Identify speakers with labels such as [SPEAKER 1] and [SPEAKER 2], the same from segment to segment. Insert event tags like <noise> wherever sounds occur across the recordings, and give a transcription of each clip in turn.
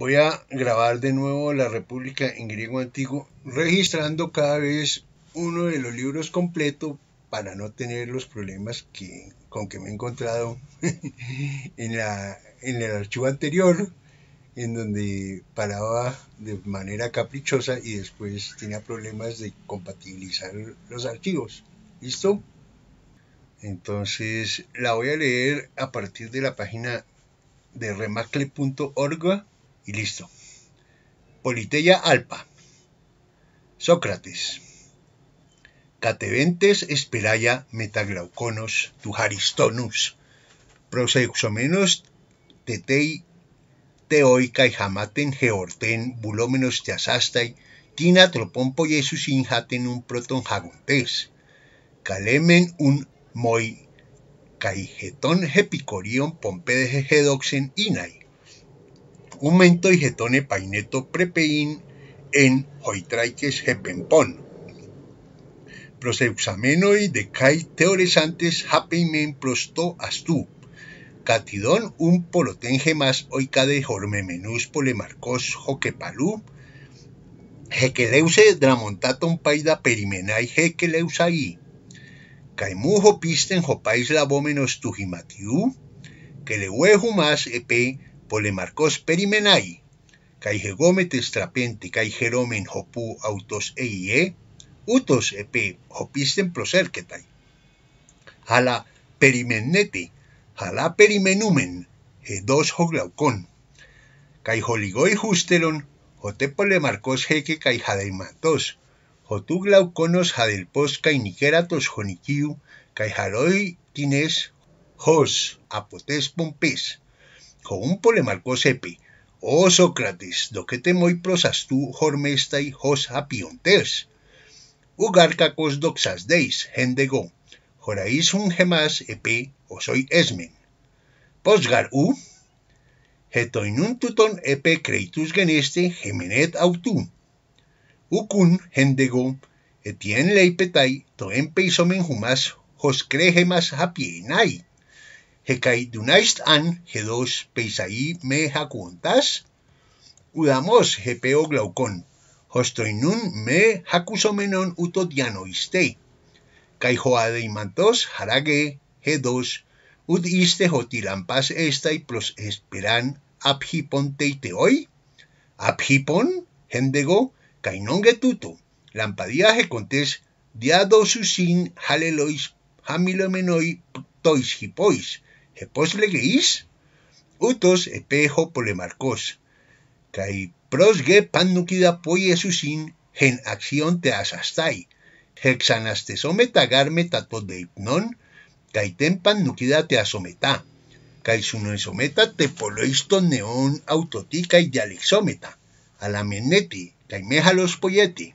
[SPEAKER 1] voy a grabar de nuevo La República en griego antiguo, registrando cada vez uno de los libros completo para no tener los problemas que, con que me he encontrado <laughs> en, la, en el archivo anterior, en donde paraba de manera caprichosa y después tenía problemas de compatibilizar los archivos. ¿Listo? Entonces la voy a leer a partir de la página de remacle.org y listo. Politeia alpa. Sócrates. Cateventes esperaya metaglauconos tujaristonus. Proseuxomenos tetei Teoi, y jamaten georten bulómenos teasastai tina tropompo Jesus injaten un proton jaguntes. Kalemen un moi Gepicorion, hepicorion pompedes gedoxen inai y getone paineto prepein en hoitraikes hepenpon. hoy de kai teoresantes hapeimen prosto astu. Catidón un polotenge más oicade hormemenus polemarcos joquepalú. Jequeleuse dramontaton paida perimenai jequeleusaí. Caimujo pisten jopais labómenos tujimatiú. Que le huejo más epe πολεμαρκός περιμέναει, καηγεγόμετες καὶ καηγερόμεν χωπού αυτός εϊέ, ε, ούτως επί χωπίστεν προσέρκεται. Αλλά περιμένετε, αλλά περιμένουμεν, εδός χογλαουκών. Καηγολιγόι χούστελον, οτε πολεμαρκός χέκε καηγαδηματός, οτού γλαουκόνος χαδελπός καηνικέρατος χονικίου, καηγαλόι τινές χως αποτές πομπές. un polemarcos Cepi. Oh Sócrates, doquete moy prosas tú, hormestai, hos apiontes». Ugar cacos doxas deis, hendego, jorais un gemas epe, o soy esmen. Posgar u. hetoinun tuton epe creitus geneste, gemenet autu. Ucun, gendego, etien leipetai, toem peisomen humas, hos cregemas hapienai. Dunaist an G2 Peisaí me Hakuntas, Udamos Gepeo Glaucón. Hostoinun me jacusomenon utodianoiste. Caijoadeimantos jarague G2 ut iste lampas esta y plos esperan abhipon teiteoi. Abhipon, gendego, cainongetuto. Lampadiaje contes diado susin halelois hamilomenoi tois hipois is? utos espejo polemarcos, kai prosge panukida susin gen acción te asastai, gar de deipnon, kai pan nukida te asometa, kai sunoisometa te poloisto neon, autotica y dialexometa, meneti, kai mejalos poyeti,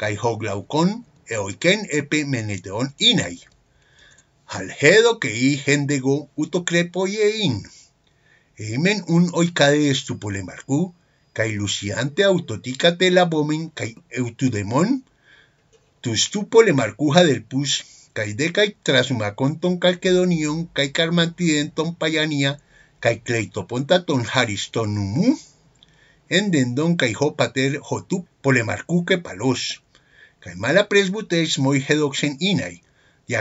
[SPEAKER 1] kai hoglaucon eoiken epe meneteon inai. Haljedo que i jendego yein. Emen un oikade estupolemarcu, kai luciante autotica telabomen kai eutudemon, tustupolemarcuja del pus, kai decai trasumaconton calquedonion, kai carmantidenton payania, kai cleitopontaton haristonumu, endendon kai hopater jotup polemarcuque palos, kai mala presbuteis hedoxen inai, y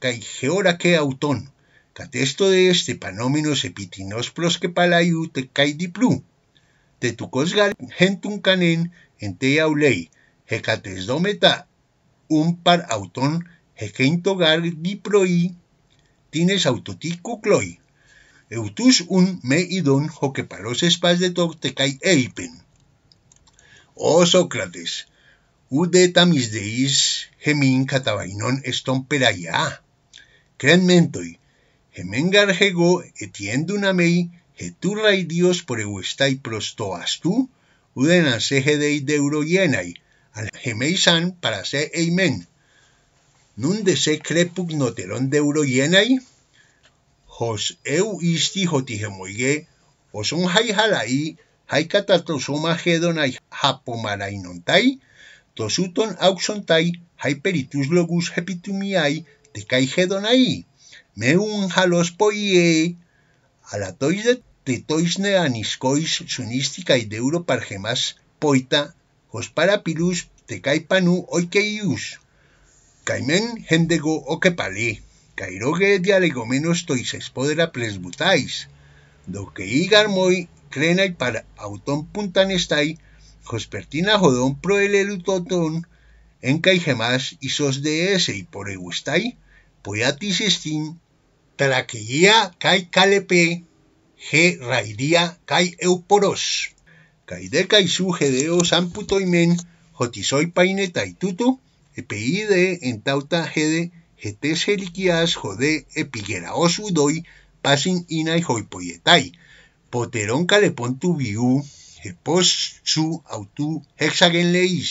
[SPEAKER 1] cai kai que autón, catesto de este panóminos epitinos que palayu te kai diplú, te cosgar gentun canen en te aulei, hecates dometa, un par autón togar diproi, tines autotico cloi, eutus un me idon palos espas de cae eipen. Oh Sócrates, ude tamis deis gemín catabainón estomperayá. Cren mentoi, gemen garjego etiendunamei geturrai dios por euestai prostoastú, uden deuro deuroyenai, al gemeisan para se eimen. Nun de se crepug noterón deuroyenai, jos eu isti jotigemoige, oson hai jalai, hai catatosoma gedonai japomarainontai, tosuton auxontai, hyperitus logus caigedon tecai Me un halos poie, tois de tetoisne aniscois de euro pargemas poita, hos parapilus tecai panu oikeius, caimen hendego oquepale, cairoge menos tois espodera presbutais. do que crena crenai para auton puntanestai, hospertina jodon proelelutotón, En Caigemás y sos de ese y por Egustai, poyatisestin, pues traqueía kai calepe, ge rairía cai euporos. Caide caisu gedeo samputoimen, jotisoi paine Tutu, epeide en tauta gede, getes geliquias jode epigeraos udoi, pasin inai hoipoyetai. Poterón kalepontu tu viú, su autu hexagen leis.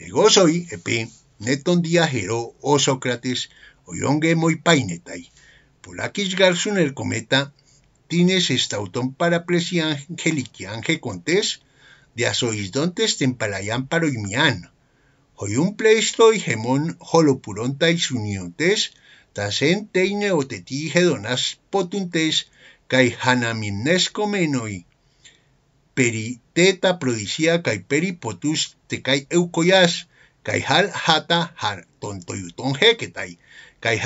[SPEAKER 1] Ego soy, epi, neton jero, o Sócrates, oiongue moi painetai. Polakis garsun el cometa, tines estautón paraplesia angeliquianje contés, de asoisdontes tempalayan paroimian. Hoyun pleisto y gemón holopurón tais suniontes, tasen teine o donas potuntes, kai hanaminescomenoi, Peri teta provincia kai peri potus te kai eukoyas, kai har hata har yuton heketai, kai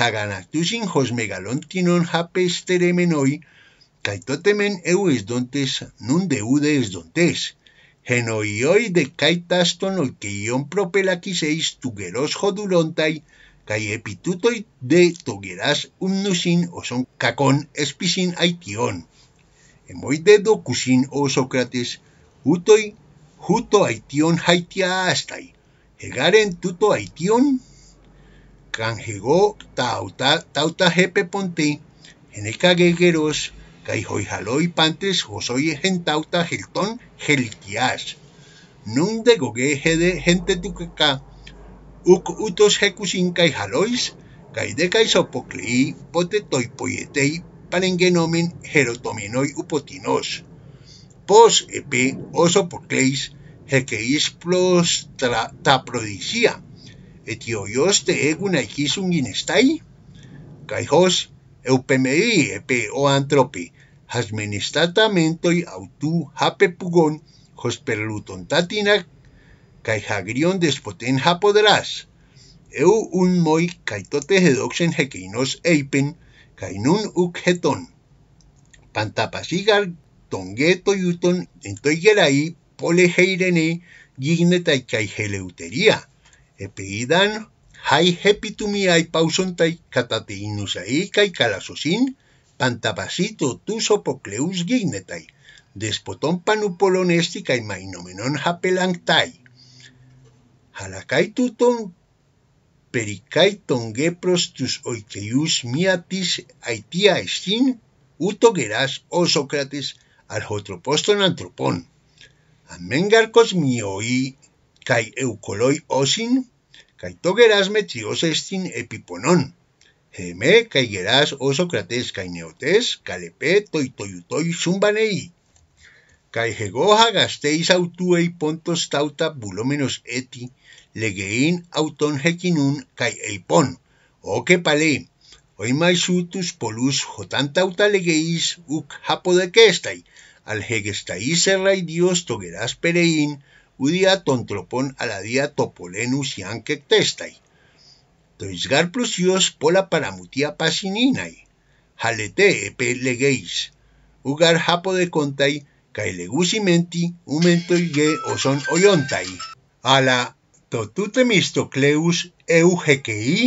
[SPEAKER 1] tusin hos megalontinon hapesteremenoi, kai totemen eu dontes nun deude esdontes, genoioi de taston oi que ion propelakiseis tugeros jodulontai, kai epitutoi de togeras umnusin oson kakon espisin aition. Emoi dedo dokusin o Sócrates, Utoi, juto haitión haitiastai, Hegaren tuto haitión, canjego tauta, tauta jepe ponte, eneca Kaihoi caijoijaloi pantes, josoi gentauta geltón geltias, nun de gogueje de gente tucaca, uc utos halois. Kai de kai sopocleí, pote toipoyetei, parenguenomen, upotinos pos epi oso procleis hekeis plos tra, ta prodigia. Etioios te eguna ikis un inestai? Kaihos, eupemei epe o antropi, au autu hape pugon, jos perluton tatina, kai hagrion despoten hapodras. Eu un moi kai tote hedoxen hekeinos eipen, kai nun Pantapasigar pole heirene, tai kai Geleutería. Epidan, Hai Hepitumi Ai Pausontai inusai Kai Calasosin, Pantapasito Tuso opocleus Gignetai, Despotón Panupolonesti Kai Mainomenon Hapelantai. Halakai Tuton Pericai Tongepros Tus Miatis Aitia Estin, Uto Geras, O oh, Sócrates, al otro posto en antropón, al menos Míoí y eucoloi osin, kai to gerás metrios epiponón, gemé kai gerás oso cratés caí neotes kai y sumbanei, kai autúe pontos tauta Bulómenos eti legein Autón Jequinún kai Eipón, oke palei, hoy mai tus polus jotan tauta legeis uk al Dios togeras pereín, udia tontropón aladia topolenus testai. Toisgar plusios pola paramutia pasininai, jalete epe legeis, ugar japo de contai, caelegusimenti ye oson oyontai, ala totutemistocleus eugequei,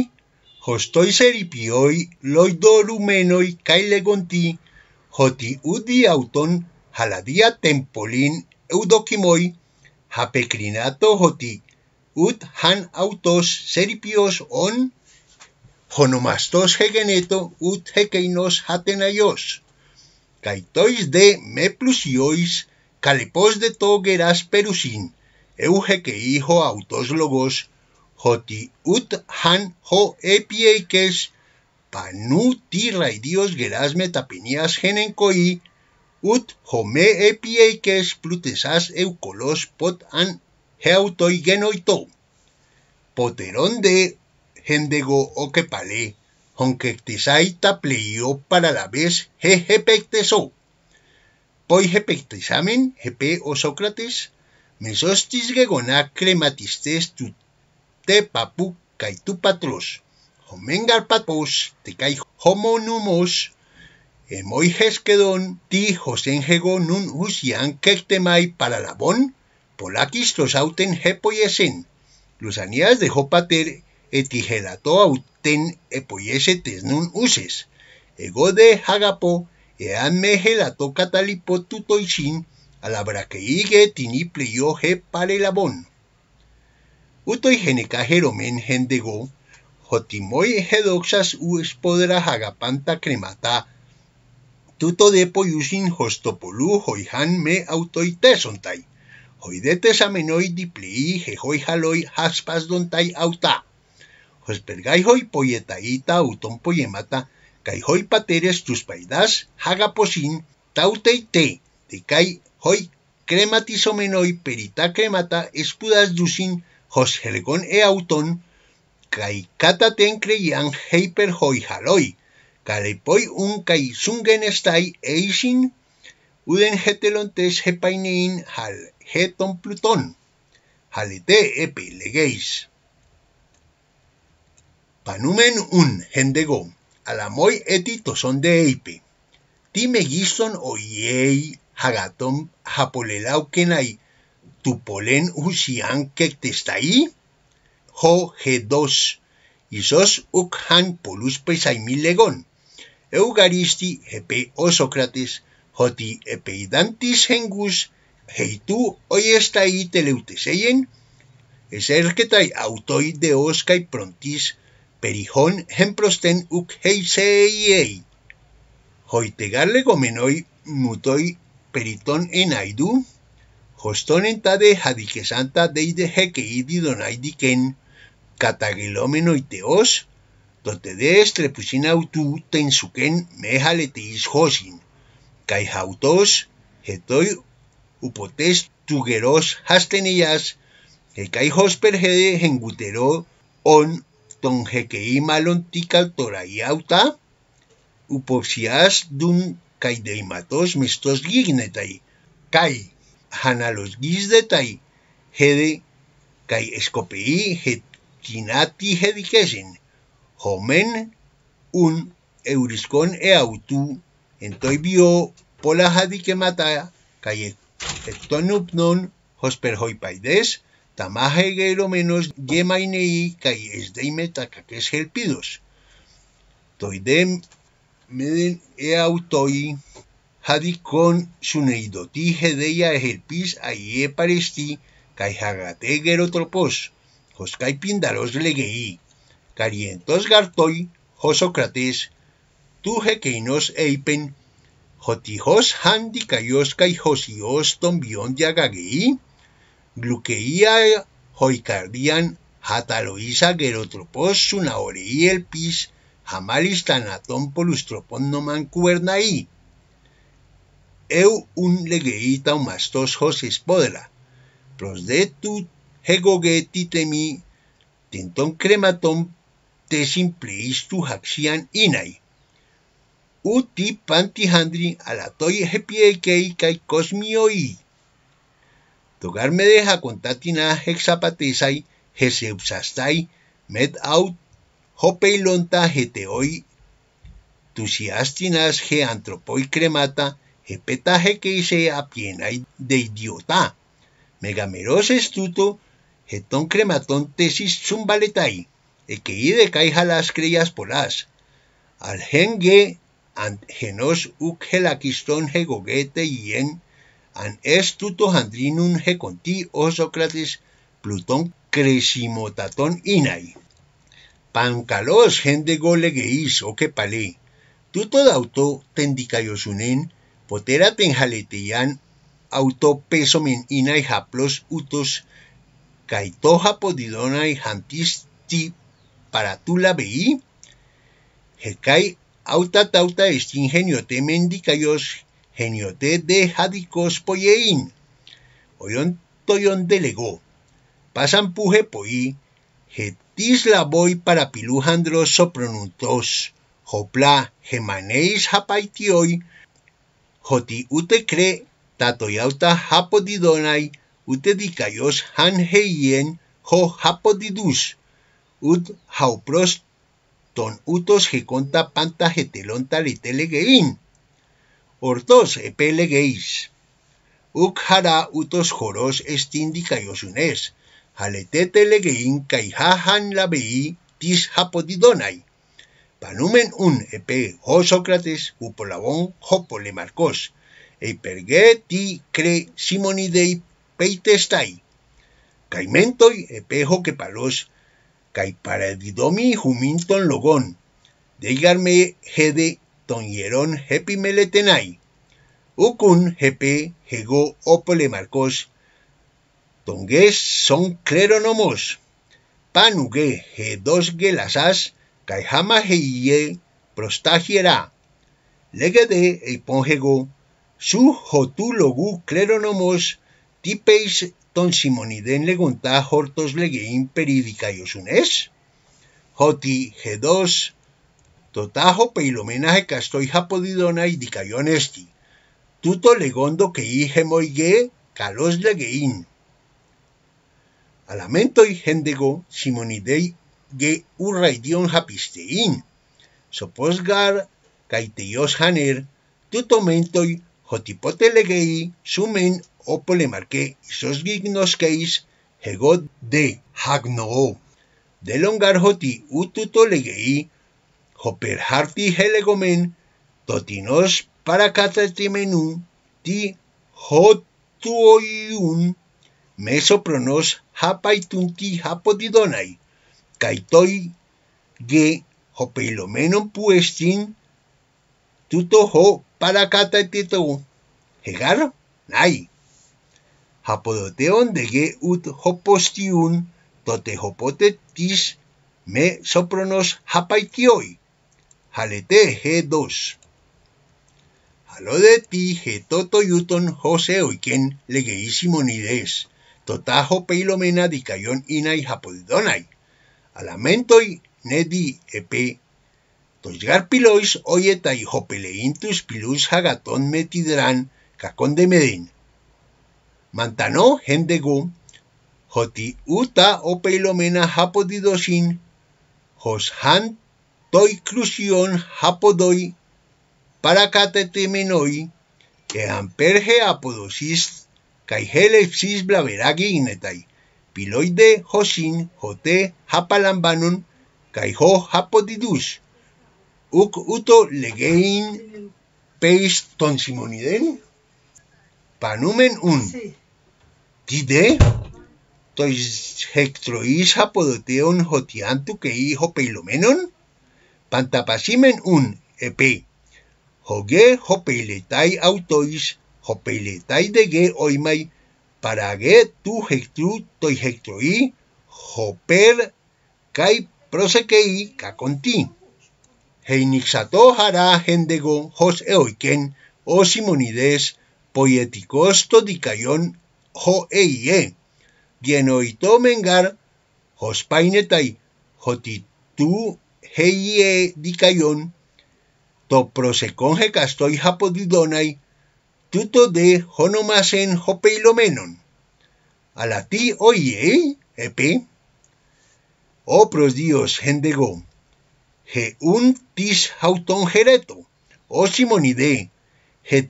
[SPEAKER 1] hostoi seripioi loidorumenoi cailegonti, joti udi auton Jaladía Tempolín Eudokimoi, japecrinato Joti, Ut Han Autos Seripios On, Jonomastos Hegeneto, Ut Hekeinos hatenaios Caitois de me Meplusiois, Calepos de Togeras Perusin, hijo Autos Logos, Joti Ut Han Ho Epieikes, ti dios Geras Metapinías Genencoi, ut home epiekes plutesas eucolos pot an genoito Poterón de hendego okepale, tisaita pleio para la vez hepecteso. Poi jepectesamen, hepe o Sócrates, mesostis gegona crematistes tu te papu patros. homengar patos, te kai homonumos Emoi Heskedon, ti Josenjego nun usian kektemai para labón, polakis los auten hepoyesen. Los de Jopater gelato e auten epoyesetes nun uses. Ego de Hagapo, ean gelato catalipo alabraque alabraqueigue tiniple he pare labón. Utoi de hendego, jotimoi hedoxas u espodra hagapanta cremata, tuto depo hostopolu, hoy han me autoitesontai. Hoidetes amenoi diplií hoy jaspas haspas dontai auta. Hospergai hoy poyetaita auton poyemata, kai hoy pateres tus paidas hagaposin te, de kai hoy crematisomenoi perita cremata espudas dusin, hos helgon e auton, kai cataten creían heiper hoy un un estay eishin, uden hetelontes hepainein hal heton pluton halete epe legeis. Panumen un hendego, alamoy etito son de eipe, time o yei hagatom hapolelaukenai, polen usian kektestai, ho he dos, isos ukhan polus pesai Eugaristi epe o Socrates hoti epeidantis hengus heitu oiesta i eserketai autoi de oskai prontis perihon hemprosten uk heiseiei hoite gomenoi mutoi periton en aidu hoston entade hadike santa deide heke idido naidiken katagilomenoi teos Totedes este ten tensuken mejaletis hosin, kai hautos, getoi upotes tugeros hastenillas, hosper hosperjede hengutero on tonjequei malon auta upoxias dun deimatos mistos gignetai, kai hanalos gizdetai, hede kai escopei hetinati hediquesin. Homen ουν εουρισκόν εαυτού εν το ιβιό πολλά αδικαιματά και εκ των οπνών χοσπερχοϊπαϊδές τα μάχα εγερωμένος γέμα είναι η καγιές δεήμε τα κακές ελπίδος. Το ιδέ με την εαυτόη χαδικών σου παρεστι χεδέα εχελπής αγίε παρεστή καί χαγατέ γεροτροπός. πίνταρος λέγεϊ carientos gartoi, gartoy, jo Sócrates, tuje que nos eipen, jotijos handi cayosca y josios tombión de agagui, gluqueía joicardian hataloisa gerotropos sunaoreí el pis, jamalis tanatón polustropón no Eu un legeíta o mastos spódera, podela, pros de tu jegogeti temi, tintón crematón te pleistu haxian inai. Uti pantihandri alatoi hepiekei kai cosmioi. Togar me deja contatina hexapatesai heseupsastai met aut hopeilonta heteoi tusiastinas ge antropoi cremata hepeta se apienai de idiota. Megameros estuto ton crematon tesis zumbaletai que caiga las crías polas. Al gengue, an genos goguete y yen, an estuto jandrinun conti o Sócrates, Plutón cresimotatón inai. Pancalos gente gole geis o que palé, tuto dauto tendicayosunen, potera peso autopesomen inai haplos utos, caitoja podidonai ti para la veí, jekai auta tauta este ingenio geniote mendicayos geniote de jadicos poyein, oyon toyon delegó, pasan puje poí, jetis la voy para pilujandros sopronuntos, jopla gemaneis japaitioi, joti ute cre, tatoyauta japodidonai, ute dicayos han heien, jo japodidus, ut haupros ton utos jiconta panta jetelonta litelegein. Hortos epelegeis. Uk jara utos joros estindi cayosunes, jaletete legein caijajan la vei tis hapodidonai. Panumen un epe ho Sócrates upolabón hopole marcos, eiperge ti cre simonidei peitestai. Caimentoi epejo que palos caiparadidomi juminton logón, deigarme hede tonyeron hepi meletenai, ucun hepe hego opole marcos, tongues son cleronomos, panuge gedosge lasas, jama heie prostagiera, legede hego. su logu cleronomos, tipeis ton simoniden legunta hortos leguín peridicayos unés. Joti G2, totajo peilomenaje castoy japodidona y Dicayonesti. Tuto legondo que gemoy, moigue, calos leguín. Alamento y gendego simonidei ge urraidion japisteín. Soposgar caiteios haner, tutomento y jotipote leguei sumen o polemarque sos gignosqueis hegot de hagnoo, de hoti ututolegei, hoperharti helegomen, totinos paracatatimenu, ti hotuoyun, mesopronos hapaitunti hapodidonai, kaitoi ge hopeilomenon puestin, tuto ho paracatateto, hegar, nai. Japodoteon de ut hopostiun hopotetis me sopronos hapaitioi. Halete G2. de ti toto yuton jose oiken legeísimo nides. Totajo peilomena dicayon inai japodidonai. Alamentoi di epe. Tosgar pilois tai hopeleintus pilus hagaton metidran cacón de medin. mantano hendegu hoti uta opeilomena hapodidosin jos han toi klusion hapodoi parakatetemenoi e amperge apodosis kai helepsis blaberagi inetai piloide hosin hote hapalambanun kai ho hapodidus uk uto legein peis ton panumen un Tidé, tois hectroís podoteon jotian que hijo peilomenon, pantapasimen un epe, jogue hopeiletai autois, hopeiletai dege oimai, que tu hectru toi hectroi, joper kai prosequei konti. Heinixato hará hendego jos eoiken, osimonides, simonides, poieticos mengar, joeie, Gienoitomengar, Jospainetai, Jotitu heie to Toproseconje castoi japodidonai, Tuto de jonomasen jopeilomenon. ti oye, epe. o pros dios, gendego. he un tis hauton O simonide.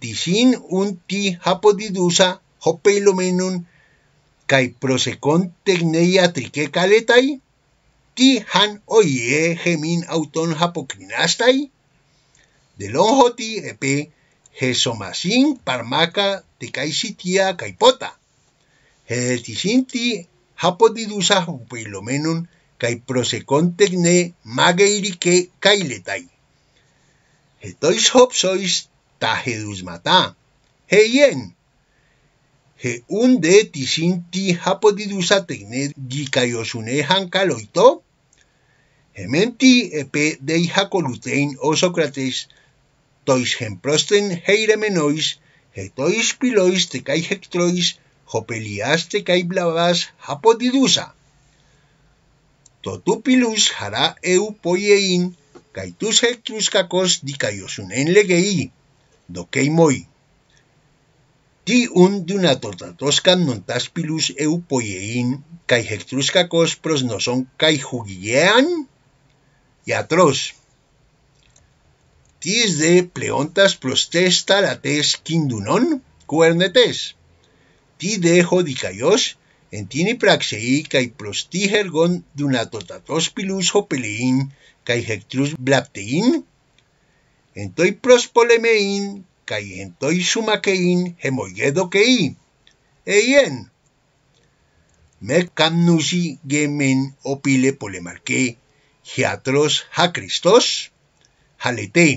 [SPEAKER 1] tisin un ti japodidusa hopei kai prosekon tegneia trike kaletai, ti han oie gemin auton hapokrinastai, de longhoti epe hesomasin parmaka tekaisitia kai pota. Hedeti sinti hapodidusa kai prosekon tegne mageirike kailetai. Hetois hopsois ta mata. Heien! he un de tisin ti ha podido usateine hanka loito? Hemen ti epe dei hako lutein o Sokrates, menois, he tois pilois te kai hektrois, hopelias kai Totu hara eu poiein, kaituz hektruskakos dikaiosunen legei, dokei moi. un de una tortatoscan non taspilus eu poiein, kai no son kai y atroz. Tis de pleontas prostesta lates quindunon cuernetes. Ti dejo dicayos en tini praxei kai prostigergon pilus hopelein kai hectrus blaptein. En toi polemein kai entoisu makein hemoiedo kei. Eien. Me kannusi gemen opile polemarke hiatros ha Christos halete.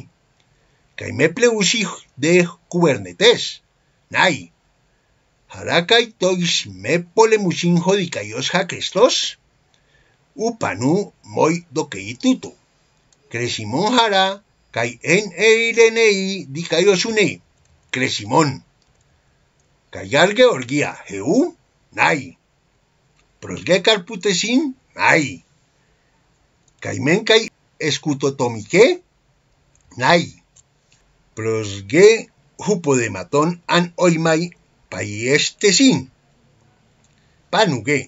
[SPEAKER 1] Kai me pleusi de kubernetes. Nai. Harakai tois me pole musin polemusin jodikaios ha Christos. Upanu moi do keitutu. Cresimón hará Kai en eirenei di kairosunei, cresimón. olguia georgia, jeú, nai. Prosge carputesin, nai. Kaimen kai escutotomique, nai. Prosge jupo de matón an oimai sin, Panuge,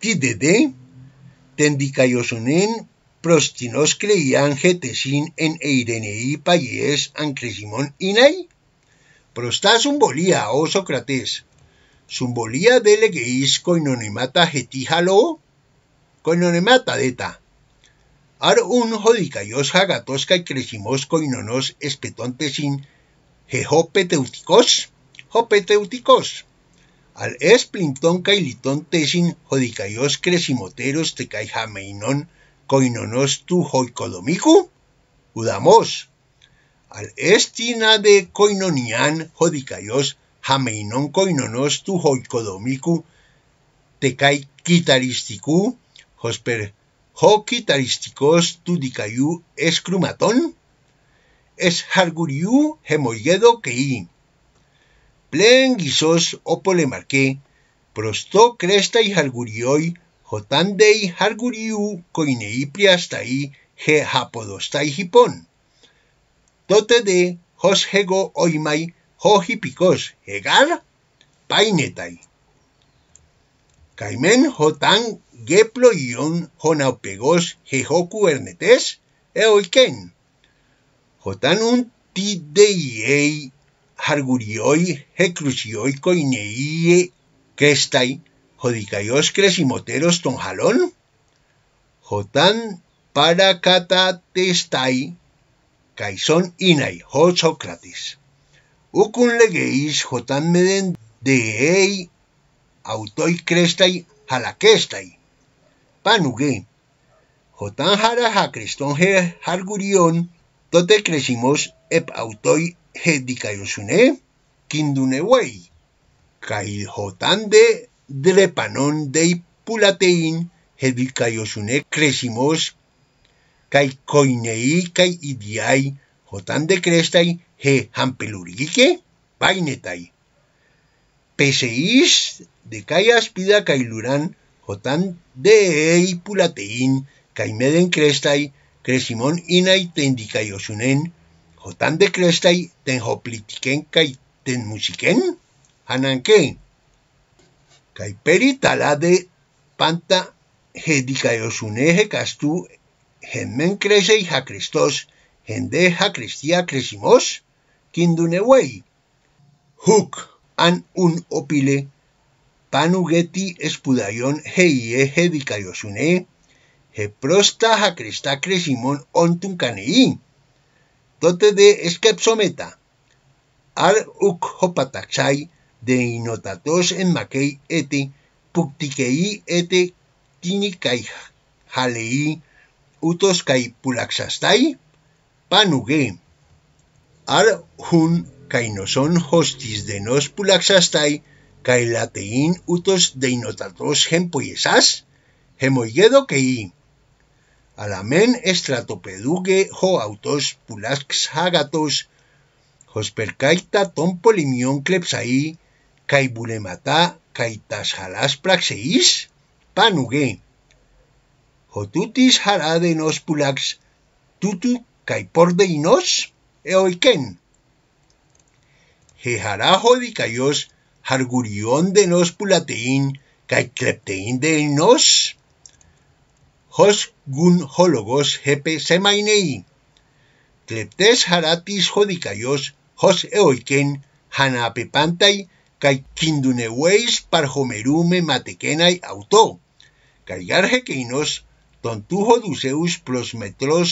[SPEAKER 1] tidede, tendikayosunen Prostinos creían sin en Eirenei an Ancresimón Inai. Prostas sumbolía, o oh Sócrates. Zumbolía delegeis coinonimata getijalo. Coinonimata deta. Ar un jodicayos jagatosca y crecimos coinonos espetontesin jejopeteuticos. Jopeteuticos. Al esplintón cailitón tesin jodicayos crecimoteros tecaijameinón tu hoikodomiku, udamos. Al estina de koinonian jodicayos, jameinon koinonostu hoikodomiku, tekai kitaristiku, hosper tu tu escrumatón, es harguriu que quei. Plen guisos o polemarque, prosto cresta y jargurioi hotandei harguriu koine priastai he hapodostai hipon. Tote de hos hego oimai ho hipikos hegar painetai. Kaimen hotan geplo ion honaupegos he hoku ernetes e oiken. Hotan un ti dei he kestai Jodicayoscres y Moteros Jotan Jotán Kaison Caizón Inay, Jot Sócrates, Ucun legeis Jotán Meden ei, Autoi Crestai, Jalaquestai, Panugué, Jotán Jaraja Crestón Jargurión, Tote Crecimos Ep Autoi Hedicayosune, kai jotan de DREPANÓN dei pulatein hedicaiosune crecimos KAI coinei KAI idiai jotan de crestai he hampelurique painetai peseis de KAI aspida KAI luran jotan de ei pulatein cai meden crestai crecimon inai tendicaiosunen jotan de crestai ten hoplitiquen KAI ten musiken, kai peritala de panta hedika hekastu hemen kresei ja kristos, jende ja kristia kresimos, kindune wei. Huk an un opile, panu geti espudaion heie hedika josune, he prosta ja krista kresimon ontun kanei. Tote de eskepsometa, al uk hopatak Deinotatos inotatos en makei ete, puktikei ete, tini kai jalei, utos kai pulaxastai, panuge. Ar hun kainoson hostis denoz nos pulaxastai, kai latein utos de inotatos hempoiesas, hemoigedo kei. Alamen estratopeduge jo autos pulax hagatos, hosperkaita ton polimion klepsai, kai bule kaitas kai tas jalas panuge. Jotutiz jara den ospulak tutu kai porde inoz, eoiken. He jara jodikaioz, jargurion den ospulatein, kai kleptein den inoz, Hos gun hologos hepe semainei. Kleptes haratis jodikaios, jos eoiken, hana pepantai, kai kindune par homerume matekenai auto. Kai garge keinos tontujo duseus plos metros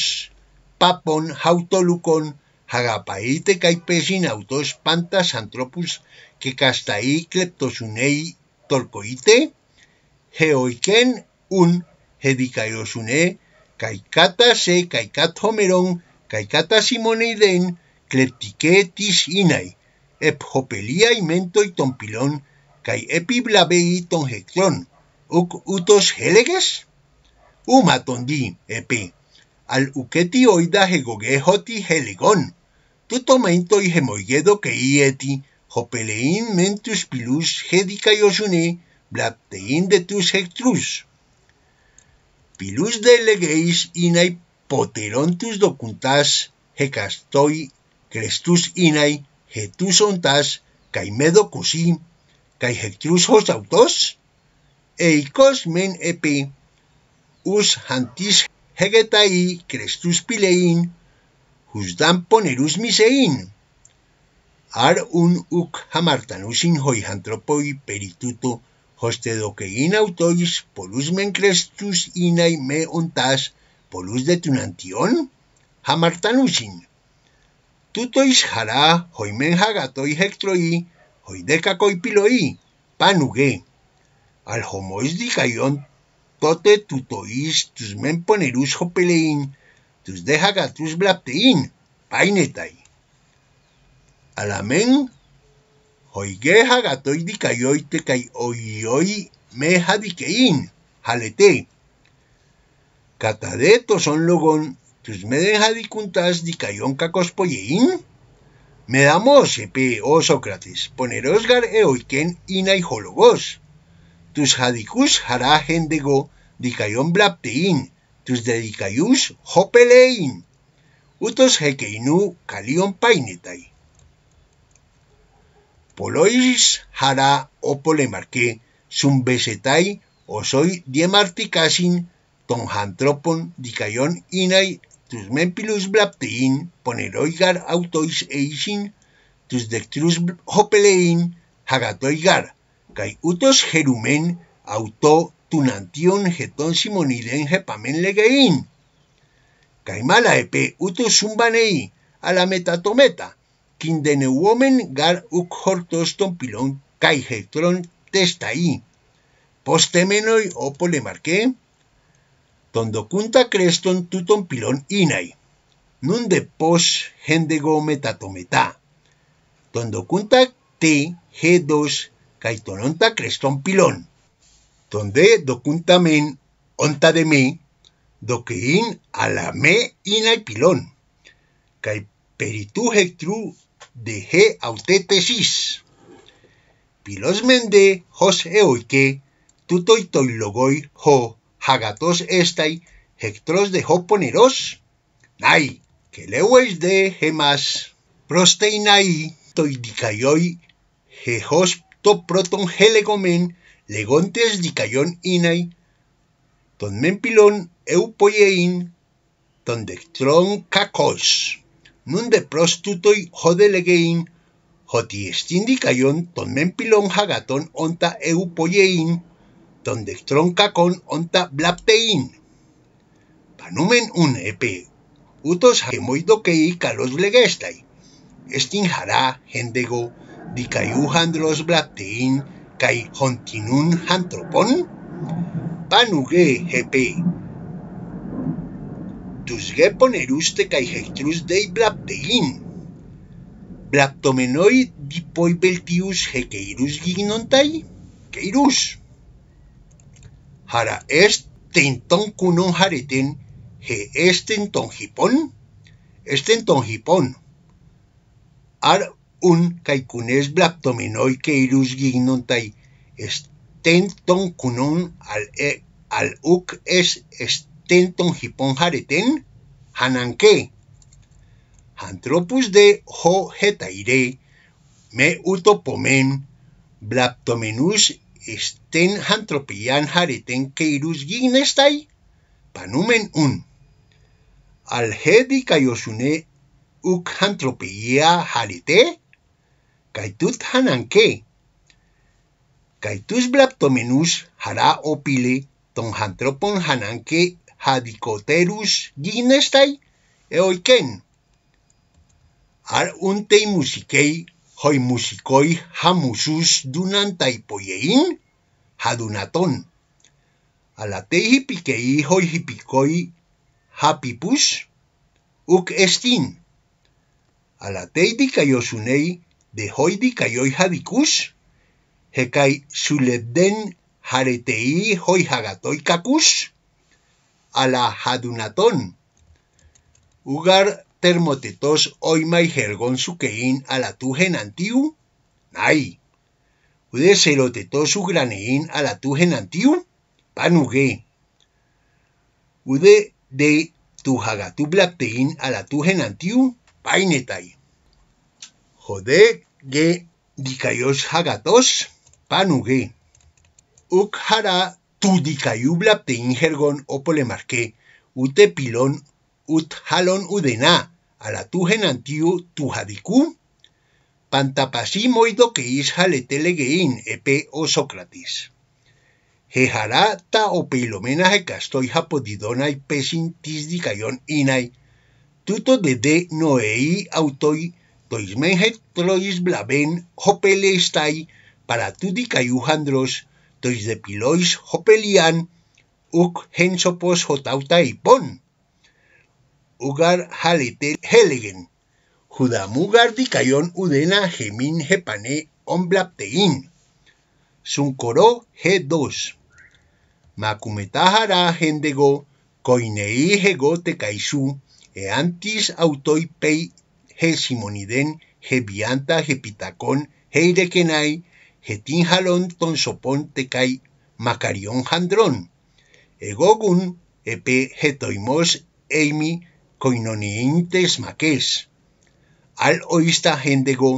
[SPEAKER 1] papon hautolukon hagapaite kai pesin auto espantas antropus ke kastai kleptosunei torcoite, heoiken un hedikaiosune kai kata se kai homeron kai kata simoneiden kleptiketis inai. y mento y tompilón, cay epi blavei ton uc utos heleges? Uma tondi, epi, al uqueti oida helegón tu tutomento y gemoyedo que ieti, hopelein mentus pilus gedica yosune, de tus hectrus. Pilus delegeis inai poterontus docuntas, hecastoi crestus inai hetuson tas kai medo kusi kai hetrus hos autos eikos men epi us hantis hegetai krestus pilein husdan ponerus misein ar un uk hamartanusin hoi antropoi perituto hoste do in autois polus men krestus inai me ontas polus de tunantion hamartanusin tuto ishara jara, hoi jagatoi jagato i hektro Al homoiz is tote tuto is poneruz jopelein, tus jagatuz blaptein, painetai. Alamen, amen, hoi ge jagato oioi kai me logon, ¿Tus pues me deja de di cacos Me damos, epe, oh Sócrates, poneros gar y jologos. Tus jadicus hará gendego dicayon blapteín, tus dedicayus hopelein, Utos hekeinu calion painetai. Polois hará o oh, polemarque, sumbesetai o soy diemarticasin tonjantropon dicayón inai tus mempilus blaptein, poner oigar autois eisin, tus dectrus hopelein, gar, Kai utos jerumen auto tunantion jeton simoniden jepamen legein. Kaimala mala epe utos zumbanei, ala metatometa, kindene uomen gar uk hortos tonpilon kai cai jetron testa i. Postemenoi o polemarke, cunta creston tuton pilón inai. Nun de pos metatometa. Tondo docunta te G2 caitononta creston pilón. Donde docunta men onta de me, doquein a la me inai pilón. Cai peritu hectru de G autetesis. Pilos mende jos eoike tutoitoilogoi jo Hagatos estai, hectros de hoponeros. Nay, que lewes de gemas, prosteinai, toidicayoi, jejos to proton helegomen, legontes dicayon inai, ton pilón eupoyein, ton dectron cacos, nun de prostutoi jodelegein, estin dicayon ton pilón hagaton onta eupoyein, donde tronca con onta blaptein. Panumen un ep. utos kei kalos blegestai. Estin jara hendego los blaptein kai hontinun hantropon. Panuge Tus Tusge poneruste kai hectrus dei blaptein. Blaptomenoi dipoi beltius hekeirus gignontai? Keirus hara es kunun haritin he es hipon Ar un kaikunes blaptominoi que irus gignon tai, kunun al, e, al uk es estenton jipón jareten, hananke. Antropus de ho hetaire me utopomen, blaptomenus esten jantropian jareten keiruz gin panumen un. Alhedi kaiosune uk jantropia jarete, kaitut hananke. Kaituz blaptomenuz jara opile ton jantropon hananke jadikoteruz gin ez eoiken. Ar untei musikei hoy musikoi hamusus dunantai poyein hadunatón. Alatei hipikei hoy hipikoi, hapipus uk estin. Alatei dikayosunei de hoy dikayoi hadikus Hekai suledden haretei hoy hagatoi kakus. Ala hadunaton Ugar termotetos oimai jergón sukein a la antiu? Nay. Ude serotetos ugraneín a la antiu? Panuge. Ude de tu blapteín a la tujen antiu? Painetay. Jode ge dikayos jagatos? panuge. Ukhara tu dikayú blapteín jergón o Ute pilón ut halon udena, alatujen antiu Pantapasí pantapasimoido que is legein epe o Sócrates. ta o peilomena ha japodidona y pesin dicayon inai, tuto de de noei autoi toismenje trois blaben hopelestai para tu handros tois de pilois hopelian uc gensopos pon ugar jalete helegen, judamugar dikayon udena gemin jepane omblaptein, suncoro G2, macumetajara gendego koinei tekaisú e antis autoi pei gesimoniden gebianta gepitacón heirekenai, getin ton sopon tekai macarión jandrón, egogun epe toimos eimi coinoniintes maques. Al oísta géndego,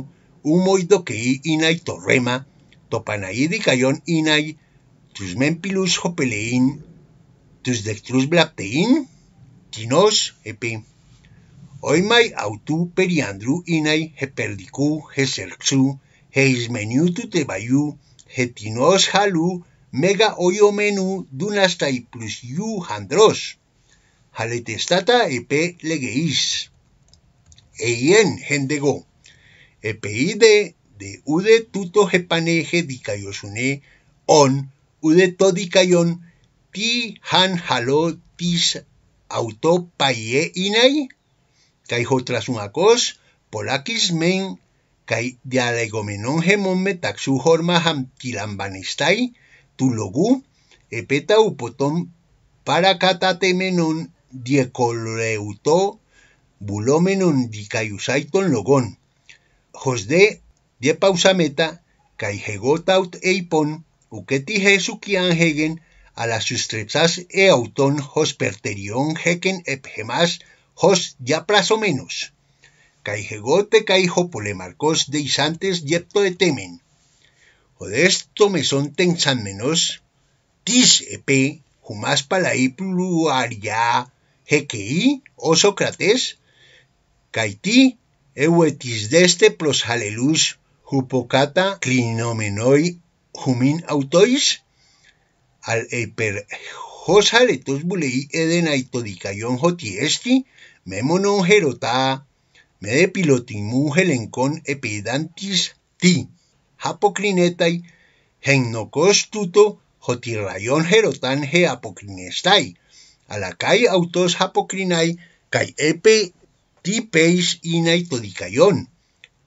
[SPEAKER 1] que inay torrema, topanaí de cayón inai tus mempilus hopelein, tus dectrus blaptein, tinos epe. Oimai autú periandru inay jeperdicú, heis tu tebayú, tinos halú mega oio menú dunastai plus yu handros. jaletestata epe legeiz. Eien jendego, epeide de ude tuto jepaneje dikaiosune, on ude to dikaion ti han jalo tiz auto paie inai, kai jotrasunakos, polakis men, kai dialegomenon jemon metak su horma banistai, tulogu, epeta upoton parakatate menon diecoleutó non dicaiusaiton logon, Josde die pausameta meta hegotaut eipon uketi jesukian hegen a las sustrepsas e auton hosperterion heken ephemas jos ya plazo menos. te caijo polemarcos deisantes isantes yepto de temen. Jodesto me son menos, tis epe, jumas palai pluaria Hekei, o Kaiti, euetis deste pros jupokata hupocata clinomenoi humin autois, al eper hos haletos bulei eden aito joti esti, memonon gerota, me de pilotin epidantis ti, hapokrinetai, hen no costuto, joti gerotan he ala kai autos hapokrinai kai epe ti peis inai todikaion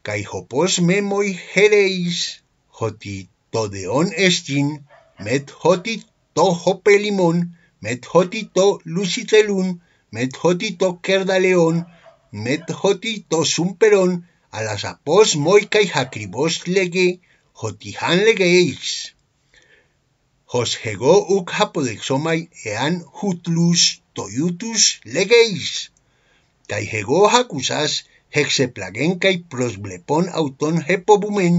[SPEAKER 1] kai hopos memoi hereis hoti todeon estin met hoti to hopelimon met hoti to lucitelun met hoti to kerdaleon met hoti to sumperon alas apos moi kai hakribos lege hoti han legeis os hegó ukha hapodexomai ean jutlus toyutus legeis. kai hego hakusas hexeplagen kai prosblepon auton hepobumen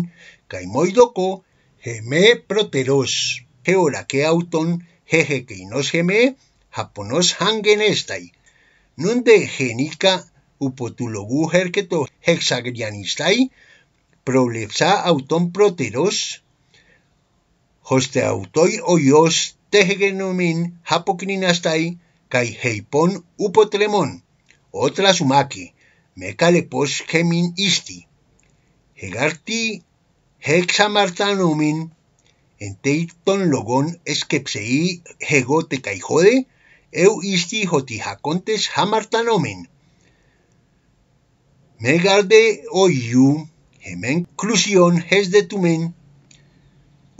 [SPEAKER 1] kai moidoko geme proteros. ke auton jejekeinos geme japonos hangen estai. Nunde upo upotulogu herketo hexagrianistai, prolepsa auton proteros hoste autoi oios tehegenomin hapokninastai kai heipon upotremon, otra sumaki, mekale pos kemin isti. Hegarti hexamartanomin enteiton logon eskepsei hegote kai jode, eu isti hoti hakontes hamartanomin. Megarde oiu hemen klusion hes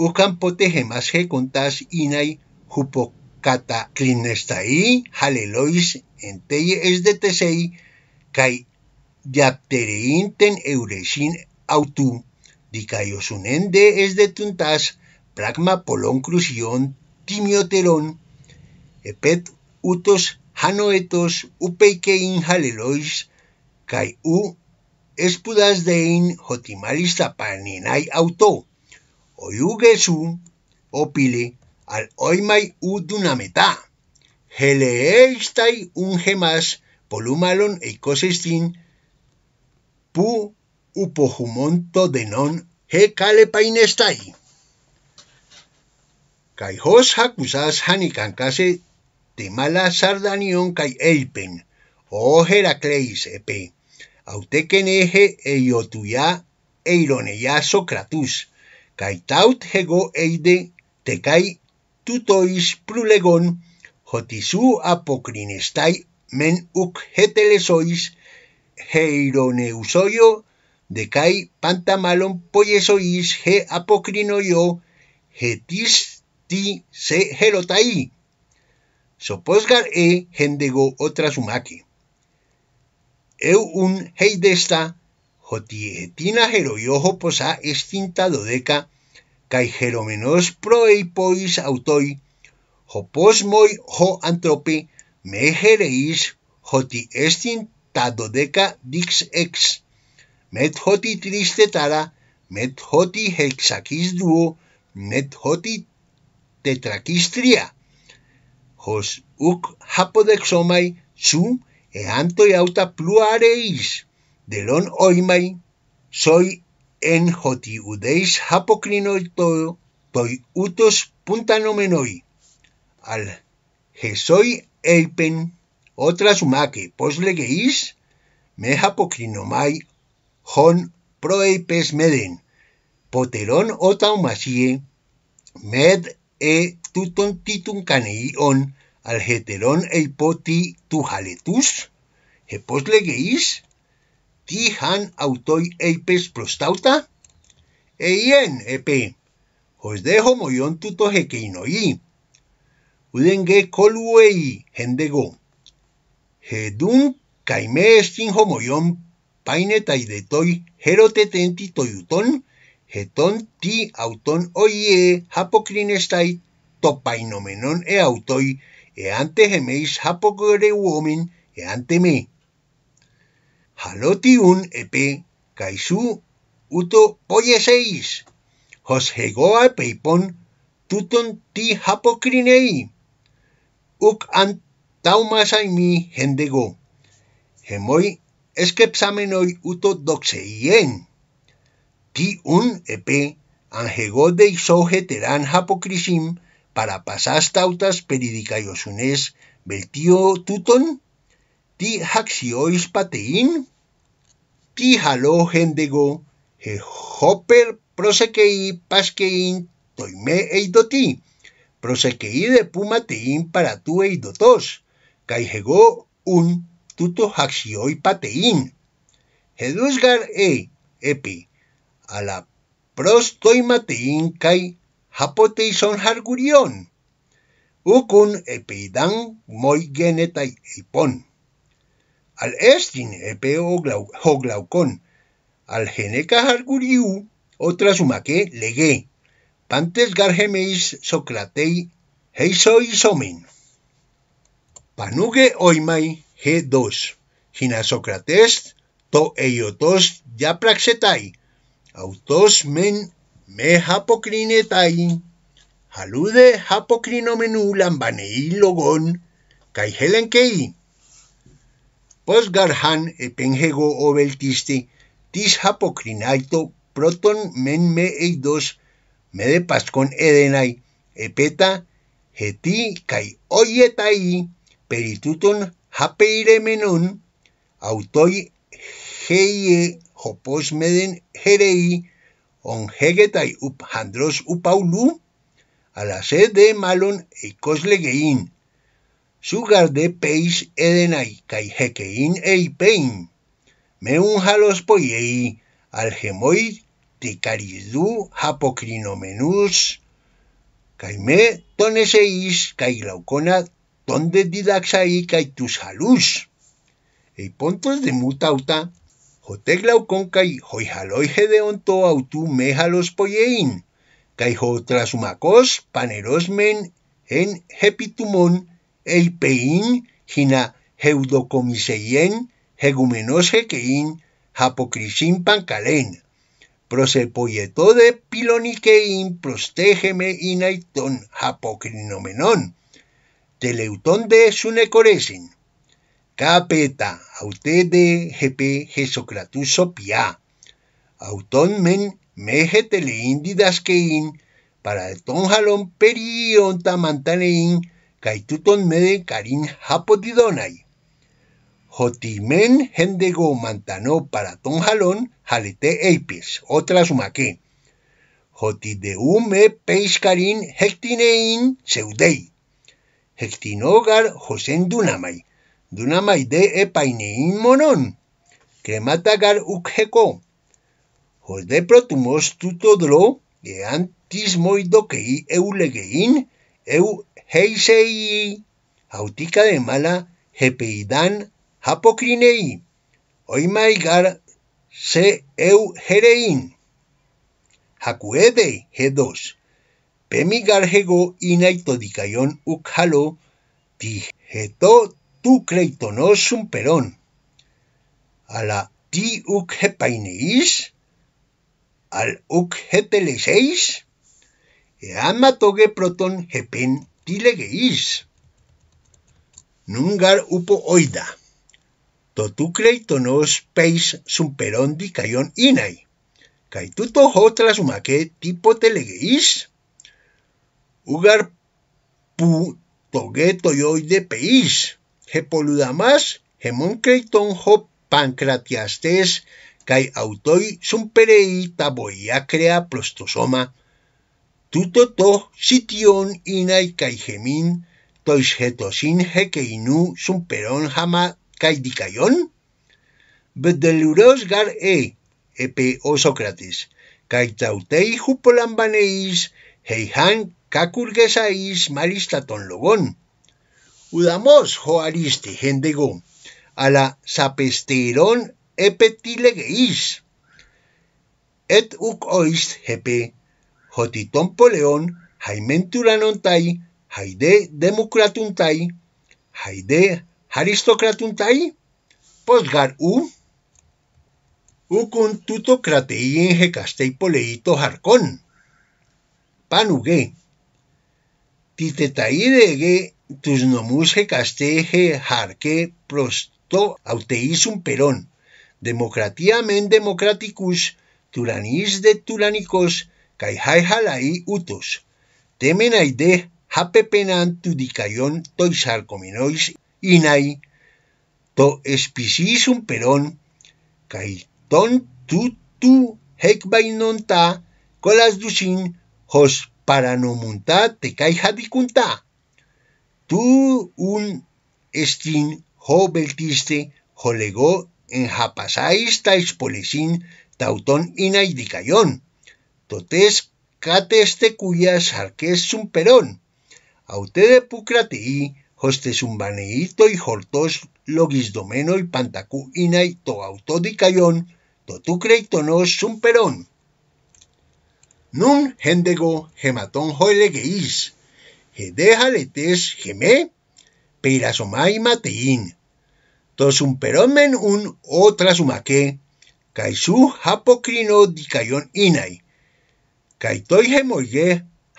[SPEAKER 1] Ucampote gemasje contas inai jupocata clinestaí Halelois enteye es de tesei kai yaptereinten euresin autu dikayosunende es de tuntas pragma polon crusión timioterón epet utos hanoetos upeikein halelois kai u espudas dein jotimalis Paninai auto oyugesu pile al oimai dunameta Geleeistai un gemas polumalon eikosestin pu upojumonto denon hekalepainestai. Kai hos hacusas de temala sardanion kai elpen, o Heracleis epe, autequeneje eiotuya eironeya Socratus, kai taut hego eide te kai tutois plulegon hotisu apokrinestai men uk hetelesois heironeusoio de kai pantamalon poiesois he apokrinoio hetis ti se helotai soposgar e hendego otra sumaki eu un heidesta ότι χεροϊόχο ποσά α τα δωδέκα, καί χερομενός προεϊπόης αυτοί, χωπός μοι χω ανθρώπι, με χερεΐς, ότι εστίν τα δωδέκα δίξ εξ, μετ χωτι τρεις τετάρα, μετ χωτι χεξακής δύο, μετ χωτι τετρακής τρία. Χως ουκ χαποδεξόμαι σου, εάν το πλού πλουαρεΐς. Delon oimai, soy en jotiudéis todo, toi utos puntanomenoi. Al soy eipen, otras maque, pos me mai hon proeipes meden, poteron otaumasie, med e tuton titun on al heterón eipoti tu que posle Ti han autoi eipes prostauta? Eien, epe. Os dejo moyon tuto jequeinoi. Udengue koluei hendego. Hedun kaime estin homoyon paine taidetoi tenti toyuton. jetón ti autón oie to painomenon e autoi, e ante gemeis hapogore e ante me. haloti un epe kaisu uto poie seis hos hegoa peipon tuton ti hapocrinei. uk an taumasai hendego hemoi eskepsamenoi uto doxeien ti un epe an hegode iso heteran hapokrisim para pasas tautas peridikaiosunes beltio tuton ti patein? ti he joper prosequei paskein toime eidoti, prosequei de pumatein para tu eidotos, caigego un tuto patein Hedusgar e epi, a la prostoimatein kai hapoteison hargurion. Ukun epidan moi genetai ipon al estin epe o, al geneca arguriu, otra que legué, pantes gargemeis socratei somen. Panuge oimai he dos, gina Socrates to eiotos ya praxetai, autos men me hapocrinetai, halude hapocrinomenu lambanei logon, kai Helenkei posgarhan epenhego o tis hapocrinaito proton men me eidos, mede de pascon edenai, epeta, ti kai oietai, perituton hapeiremenon, autoi heie jopos meden jerei, on upandros up handros a la sede de malon eikos legein, Sugar de peis edenai kai hekein eipein. un jalos poiei algemoi ticarisdu hapocrinomenus. Caime toneseis kai glaucona tonde didaxai kai tus jalus. Y pontos de mutauta, joteglaucon kai hoijaloije de onto autu mejalos poiein, kai jotrasumacos panerosmen en hepitumon Elpeín, Jina, Jeudocomiseyen, Jegumenoshequeín, Japocrisin Pancalén, prosepoyetode de prostegeme Prostégeme Inaitón, Japocrinomenón, Teleutón de Sunecoresin, Capeta, Aute de GP Jesocratus opia, Autón men Mejeteleín didasqueín, para el tonjalón perión kaituton meden karin hapotidonai. Jotimen hendego mantano para ton jalón jalete eipis, otra sumaque. Jotideume peiskarin hectinein seudei. Hectinogar josen dunamai. Dunamai de epainein monon. Crematagar ukjeko. de protumos tutodro e eu eulegein eu Heisei, Autica de Mala, Jepeidán, Japocrinei, Oimaigar, Se Eu Jerein, Jacuede, he dos, Pemigar Jego, Ukhalo, Tijeto, Tu Creitonos, un Perón, a la Ti Ukhepaineis, al Ukhepeleseis, Amatoge Proton Jepen Dile que is. Nungar upo oida. To tucrei to nos peis sumperondi caion inai. Cai tuto hotra sumaque tipo telegeis. Ugar pu toge toyoide peis. Hepoludamas hemon creiton hop pancratiastes cae autoi sun sumperei taboia crea prostosoma tuto to sition inai kai gemin tois heto sin hekeinu zunperon jama kai Bet Bedeluros gar e, epe o Sokrates, kai jupolan baneiz, heihan kakur gezaiz maristaton logon. Udamos joariste jendego, ala zapesteron epetilegeiz. Et uk oiz hepe Jotitón Poleón, Jaime Turanontai, Haide Democratuntai, Haide Aristocratuntai, Posgar U, Ucun Tutocratei en Jecastei Poleito Jarcón, Panugue, tus Tusnomus Jecasteje Jarque Prosto un Perón, Democratia men Democraticus, Turanis de Turanicos, hai halai utos. Temen aide hapepenan tudicayon toisarcominois inai. To espisis un perón. tu tutu ta, colas dusin hos paranomunta te caijadicunta. Tu un estin jo beltiste jolegó en japasais tais inai tautón Totes te cuyas arques un perón. hostes un pucrate y jortos logisdomeno y pantacu inay to autodicayón, totucreitonos un perón. Nun hendego gematón he gedejaletes gemé, perasomay mateín. men un otra sumaque, su japocrino dicayón inay Kaitoi hemoye,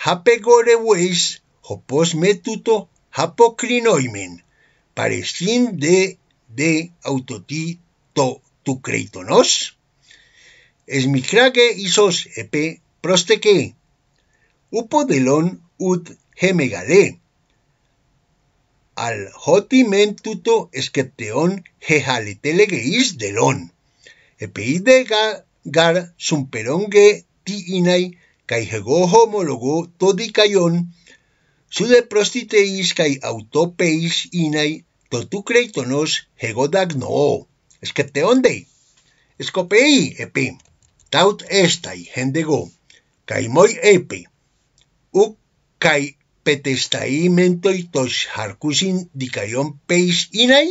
[SPEAKER 1] hapegore weis, hopos metuto, hapocrinoimen, parecín de, de autoti to tu creitonos. Esmicrague isos epe prosteque, upodelon ut gemegale, al jotimentuto esquepteón gejaletelegeis delon de gar sumperonge ti inai kai hego homologo todi kaion sude prostiteis kai autopeis inai totu kreitonos hego dagno es que te onde es kopei epi taut estai hendego kai moi epi u kai petestai mentoi tos harkusin dikaion peis inai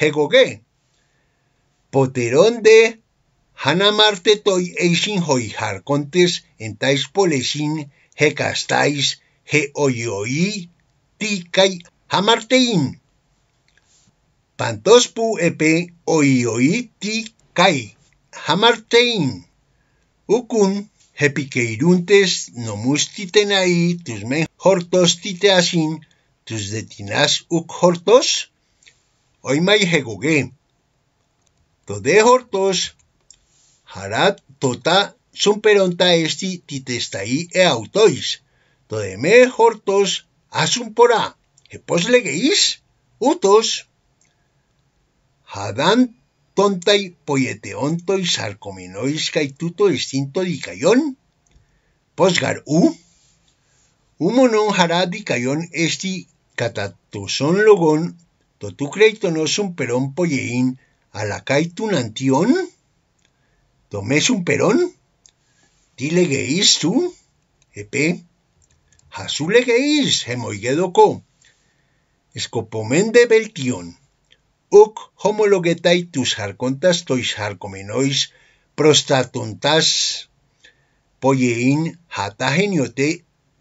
[SPEAKER 1] hego ge de... Hanamarte toi eisin hoijarcontes en tais polesin hecastais he oioi ti kai hamartein. Pantospu epe oioi ti kai hamartein. Ukun hepiqueiruntes nomustitenai tus men hortos titeasin tus detinas uk hortos. Oimai hegoge. Tode hortos Hará tota son peronta esti titestai e autois. To Το εμέ χορτός άσουν πορά. Ε πώς λέγεις, ούτως. Χαδάν τόνται ποιετεόν το εισαρκομινόης καί τούτο εστίν το δικαιόν. u. γαρ non Ου di χαρά esti εστι κατά τόσον λογόν το του κρέιτον όσον περόν ποιεήν αλλά καί τουν αντίον. Tomes un perón, dile geís tú, epe, jazule geís, hemoigedoco, escopomende beltión, uc homologetai tus jarcontas tois jarcomenois prostatontas, Poyein hatageniote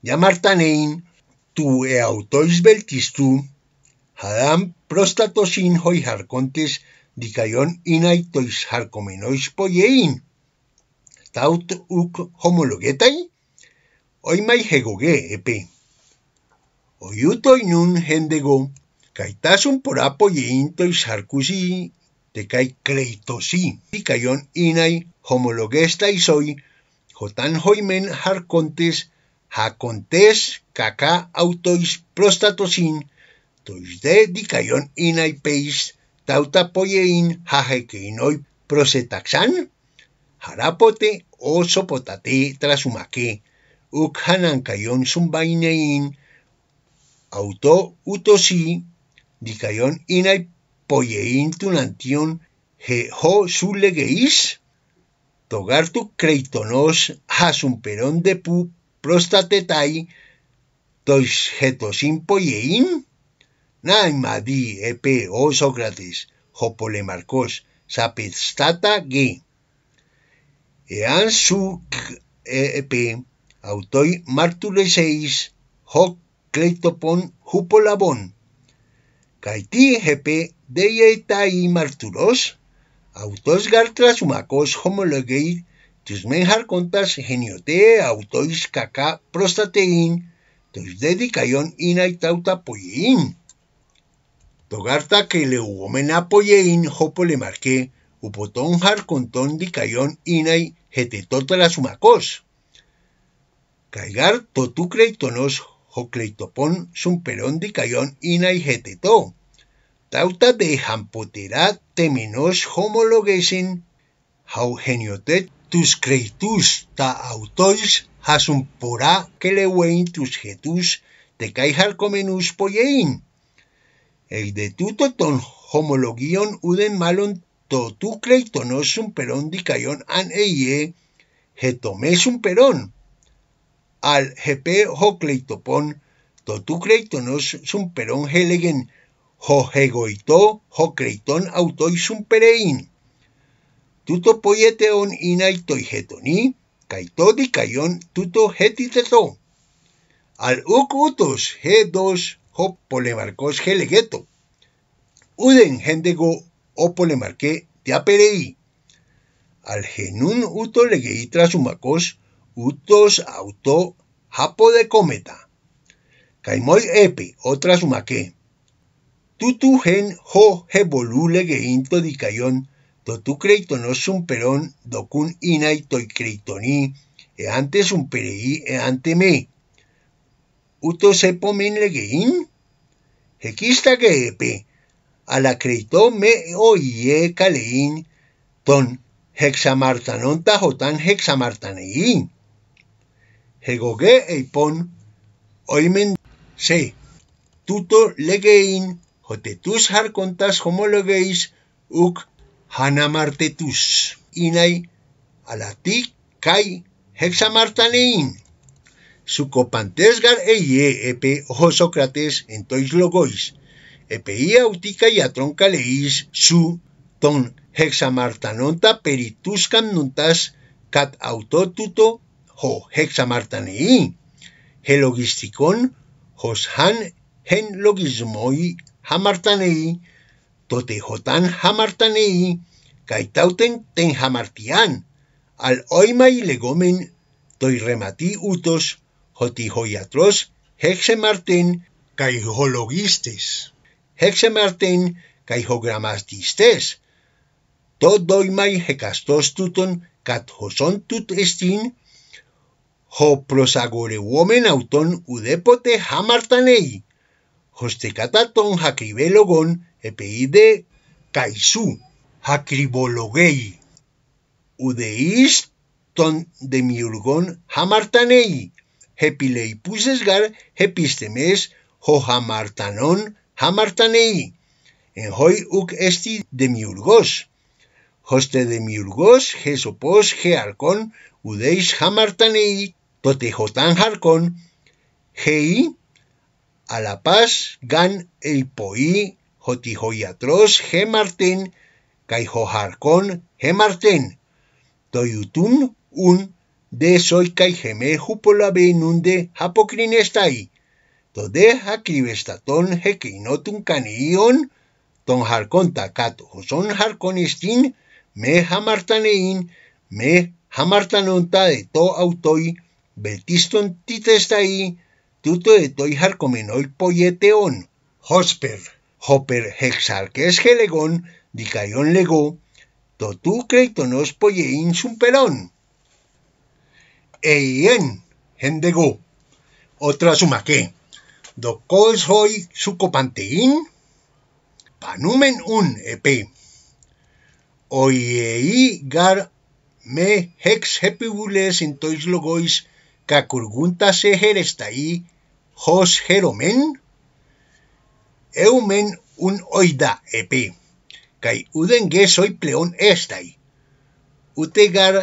[SPEAKER 1] geniote, tu eautois beltis ¿Hadam prostatosin hoy dikaion inai tois Taut uk homologetai, oimai hegoge epe. Oyutoi nun hendego, kaitasun por apoyein tois te kai creitosi, dikaion inai homologesta isoi, jotan hoimen harcontes, hacontes caca autois prostatosin, tois de dicayón inai peis, Tauta tautapoyein prosetaxan? Harapote o sopotate trasumaque, kayon sumbainein auto utosi, dicayon inay poyein tunantion jeho togar togartu creitonos hasumperon de pu prostatetai toisjetosin poyein, να Νάιμαδί επί ο Σόκρατης, ο πολεμαρκός, σαπιστάτα γη. Εάν σου ε, επί αυτοί μάρτυρες εις, ο κλειτοπον Καί τι επί επέ η μαρτυρός, αυτός γάρτρας ουμακός χομολογεί τους μεν χαρκόντας γενιωτέ αυτοίς κακά προστατεΐν τους δε δικαιών είναι αιτάουτα πολλήν. Τογάρτα και λεουγόμενα πολεήν χώπολε μαρκέ, ουποτών χαρκοντών δικαιών ίναι χετετότερα σουμακός. Καιγάρ το του κρειτονός χοκλειτοπών σουν περών δικαιών ίναι χετετό. Ταύτα δε χαμποτερά τεμινός χομολογέσιν χαουγενιωτέ τους κρειτούς τα αυτοίς χασουν πορά και λεουέιν τους χετούς τεκάι χαρκομενούς πολεήν. El de tutoton homologion uden malon totuclei un perón dicayón an eye un perón. Al jepe hocleitopón totuclei un perón helegen pereín. hocleitón autoisum perein. Tuto poieteon inaitoi getoni, caito tuto getitetó. Al uc utos he dos ho polemarcos gelegueto. Uden hendego o polemarque tiaperei. Al genun uto legei trasumacos utos auto japo de cometa. Kaimoi epe o trasumaque. Tutu gen ho hebolú legeinto dicayón totu creitonos un perón docun inai creitoni e antes un pereí e ante me uto sepo min leguin. Jequista gepe epe, alacreitó me oye caleín, ton hexamartanon tajotan hexamartaneín. Hegoge eipon, oimen se, tuto legein, jotetus jarcontas homologeis, uc hanamartetus, inai, alatik, kai hexamartanein e eie epe ojo Sócrates en tois logois, epeía autica y atronca leís su ton hexamartanonta peritus nuntas cat autotuto ho hexamartanei, logisticon hos han hen logismoi hamartanei, tote jotan hamartanei, caitauten ten hamartian, al oima legomen toi remati utos hotihoiatros hexe martin kai hologistes. Hexe martin kai hogramastistes. To doimai hekastos kat hoson estin, ho prosagore auton udepote hamartanei, hoste kataton hakribelogon epeide kaizu hakribologei. Udeiz ton demiurgon hamartanei, hepileipuzes gar hepistemes ho hamartanon hamartanei. En hoi uk esti demiurgos. Hoste demiurgos hesopos hearkon udeis hamartanei tote jotan harkon hei a la gan el poi joti joiatros he martin kai ho harkon he martin toyutun un de soikaigemé jupola está hapocrinestai. Tode hacribestaton hequeinotun kanion ton jarconta cato, son jarconistin, me hamartanein, me jamartanonta, de to autoi, beltiston titestai, tuto de toi jarcomenoi polleteon, hosper, hopper hexarques gelegón, tu lego, totu creitonos un sumperón hende hendego Otra suma que Docos hoy copanteín. panumen un EP. Oiei gar me hex hepibules en tois logois, cacurgunta seher está ahí, hos jeromen, eumen un oida EP. Kai uden soy pleón estai. Utegar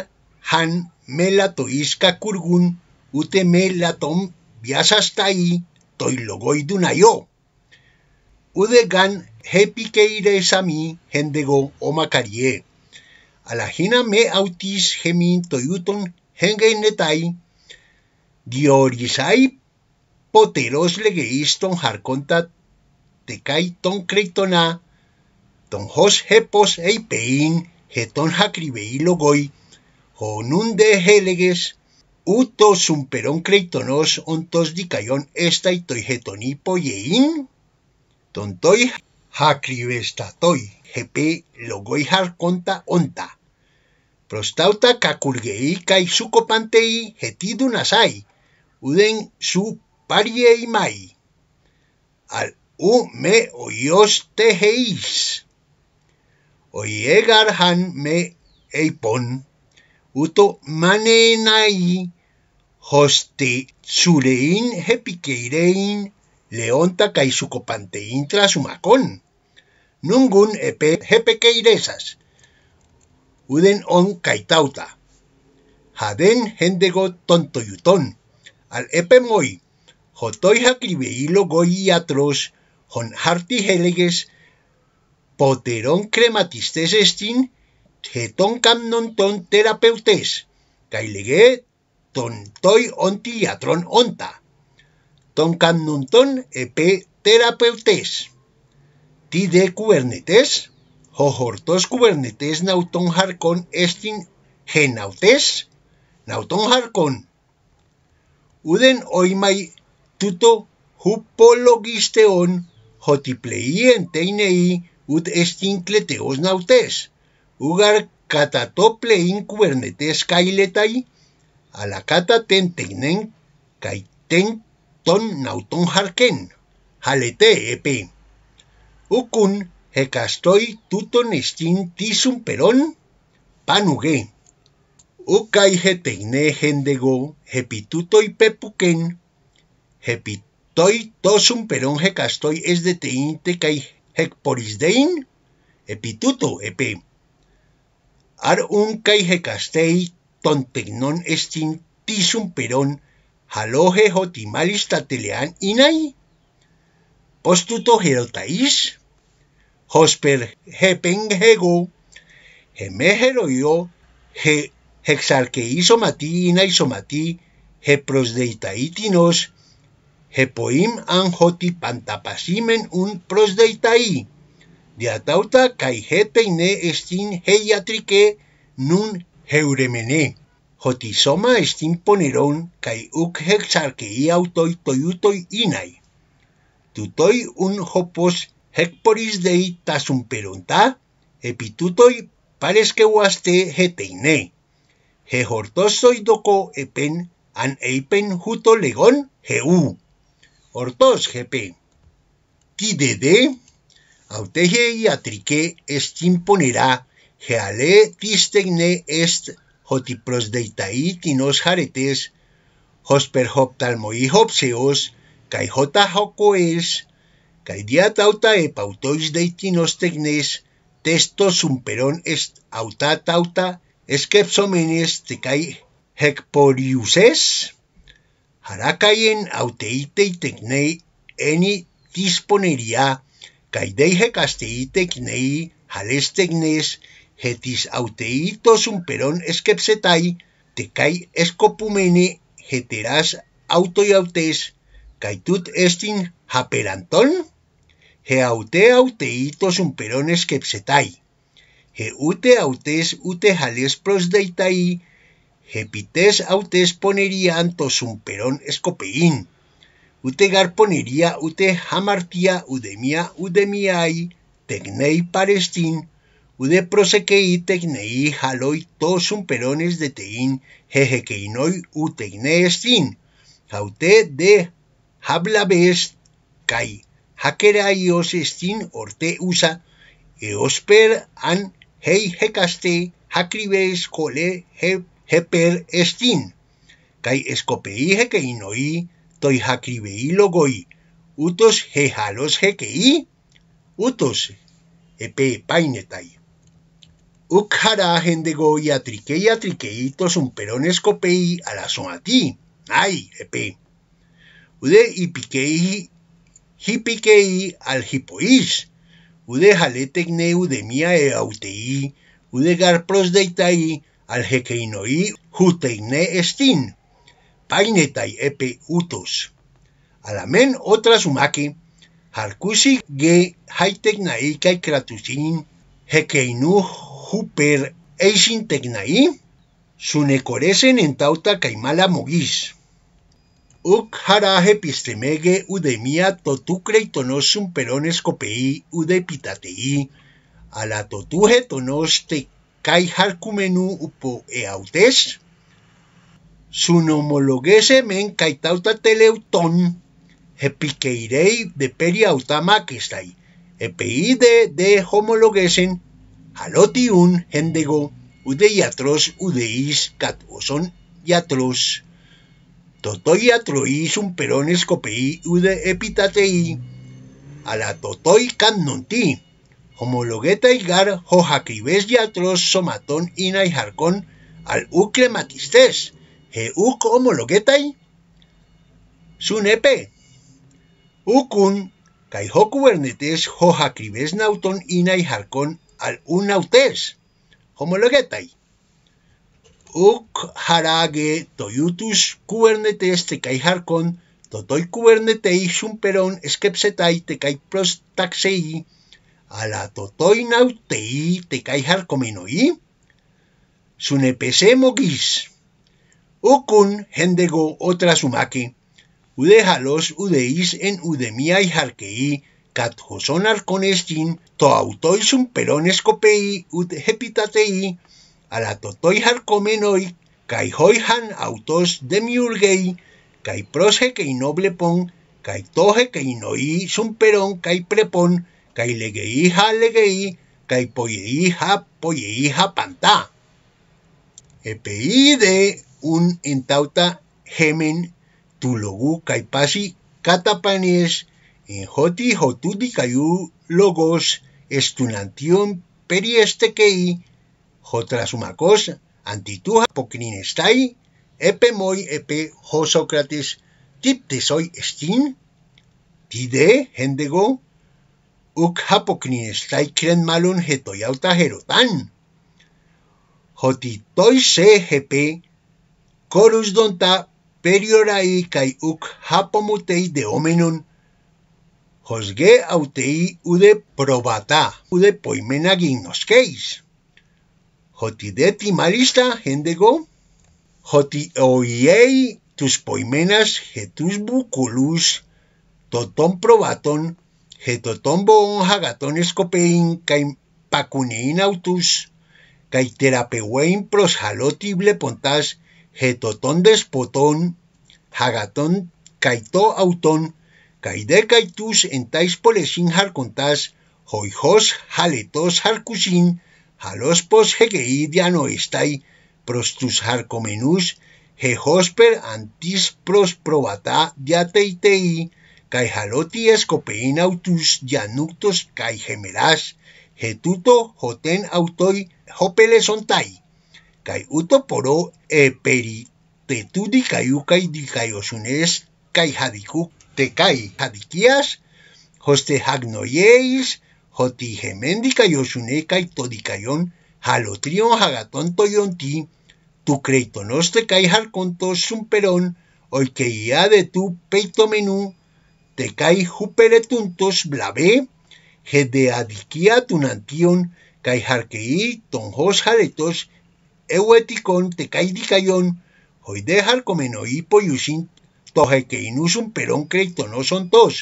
[SPEAKER 1] han melatoisca curgun, ute melatom, viasastaí, yo. Udegan sami hendego o macarie. Alajina me autis gemin toyuton, hengeinetai, diorisai poteros legeiston jarconta tekai ton creitona, ton hos hepos eipein, geton jacribei logoi, heleges, utos uto perón creitonos ontos dicayon esta y tontoy poyeín, tontoy toy jepe logoi conta onta. Prostauta kakurgei kai sucopantei uden su pariei mai. Al u me oios tejeis. Oiegar han me eipon uto manenai hoste tsurein jepiqueirein leonta caisucopantein trasumakon Nungun epe jepequeiresas. Uden on kaitauta. Jaden hendego yuton Al epe moi. Jotoi goi atros hon harti heleges. poteron crematistes estin teton ton terapeutes, kai tontoi ton onta. Ton epe terapeutes. Ti de kubernetes, ho hortos nauton jarkon estin genautes, nauton jarkon. Uden oimai mai tuto hupologisteon hotipleien teinei ut estinkleteos nautez. ugar katatople cubernetes cailetai, a la cata ten ton nauton jarken, jalete epe. Ukun hecastoi tuton estin tisun peron Ukay he teigne hendego, hepitutoi hepitoi tosun perón hecastoi es de teinte kai hekporisdein epituto epe. Ar un ton tontecnon estin tisum perón jaloje jotimalis tateleán inai. Postuto jerotais, hosper somati he je he he jeprosdeitaitinos, poim anjoti pantapasimen un prosdeitai. diatauta kai hepeine estin heiatrike nun heuremene. Hotisoma estin poneron kai uk hexarkei autoi toiutoi inai. Tutoi un hopos hekporis dei tasun peronta, epitutoi pareske huaste heteine. He hortosoi doko epen an eipen huto legon heu. Hortos hepe. Tidede, Autege y ez est imponera, geale tistegne est hotipros deitait inos josper hosper hoptalmo y hopseos, joko ez, jocoes, cae diatauta e pautois deitinos testo sumperon est auta tauta, eskepsomenes te cae harakaien auteite teknei eni disponería, Kaidei hekaztei teknei, jales teknez, jetiz un tozun peron eskepzetai, tekaie eskopumene jeteraz autoi hautes, kaitut estin japeranton? Gea ute autei tozun peron eskepzetai. Ge ute autez ute jales prozdeitai, ge pitez hautes ponerian tozun peron eskopein. Ute garponería, ute jamartía, udemia, udemiai, tecnei palestin ude prosequei tecnei jaloi tosum perones de tein jejequeinoi uteineestín, jaute de hablabes kai, os estin orte usa, e osper an hei hecaste, jacribes he heper estin kai escopei jequeinoi, Toi lo logoi, utos jejalos hekei, utos epe painetai. Ukhara hendegoi atriquei atriqueitos un perones copei a la sonati, ay, epe. Ude ipiquei hipikei al hipoís, ude ude demia e autei, ude garpros deitaí al jequeinoí ne estin painetai epe utos. Alamen otra sumaki. harkusi ge haitek kai kratusin, hekeinu huper eisin teknai, sunekoresen en tauta kaimala mogis. Uk jaraje pistemege udemia totukrei tonosun perones copei udepitatei, ala totuje tonos te kai harkumenu upo eautes, men caitauta teleutón, epiqueirei de peri está, epeide de homologuesen, un hendego, udeiatros udeis cat oson yatros, totoiatrois un perones copei ude epitatei, a la totoi cannonti, homologueta igar hojacribes yatros somatón inaijarcón al ucrematistes, Euko eh, homologuetai, sunepe, ukun, cubernetes hoja hojacribes nauton inai harkon al un nautes? Homologetai. Uk harage toyutus te tecai jarcón, totoi cuernetei sumperon te te prostaxei, a la totoi nautei tecai "sunepe sunepese mogis. Ukun hendego sumaki, udejalos udeis en udemia y jarqueí, cat joson arconestin, toautoisum perones ut hepitatei, alatotoi harcomenoi, kai hoihan autos de kai proje que cai kai toje que sumperón, kai prepon, kai legei halegei, legei, kai poyei un entauta gemen tulogu caipasi catapanes en joti jotudi cayu logos estunantion periestequei jotrasumacos antituja pocrinestai epe epemoi epe jo Sócrates soy estin tide hendego uc hapocninestai kren malon jetoyauta jerotan joti se jepe Corus donta periorai kai uk hapomutei de omenun Hosge autei ude probata ude poimenagin hoti jotideti malista hendego hoti oiei tus poimenas jetus buculus toton probaton getoton boon hagaton escopein kai pacunein autus kai terapeuein pontas ton despotón, Hagatón caito autón, caide caitus entais polesin jarcontás, joijos jaletos jarcusin, pos jegueí dianoestai, prostus jarcomenus, jejosper antis pros diateitei, cae jaloti escopein autus dianuctos cae etuto jetuto joten autoi jopelesontai. Kai poro e peri te di kai ukai di kai osunes kai te kai hadikias hoste hagnoyeis hoti gemendi kai osune kai todikayon halotrion hagaton toyonti tu creitonoste kai harkonto sumperón de tu peito menú te kai huperetuntos he de adikia tunantion kai harkei tonjos jaretos euetikon te kaidikaion hoi dejar komeno ipo yusin toje ke inusun peron kreito no son tos,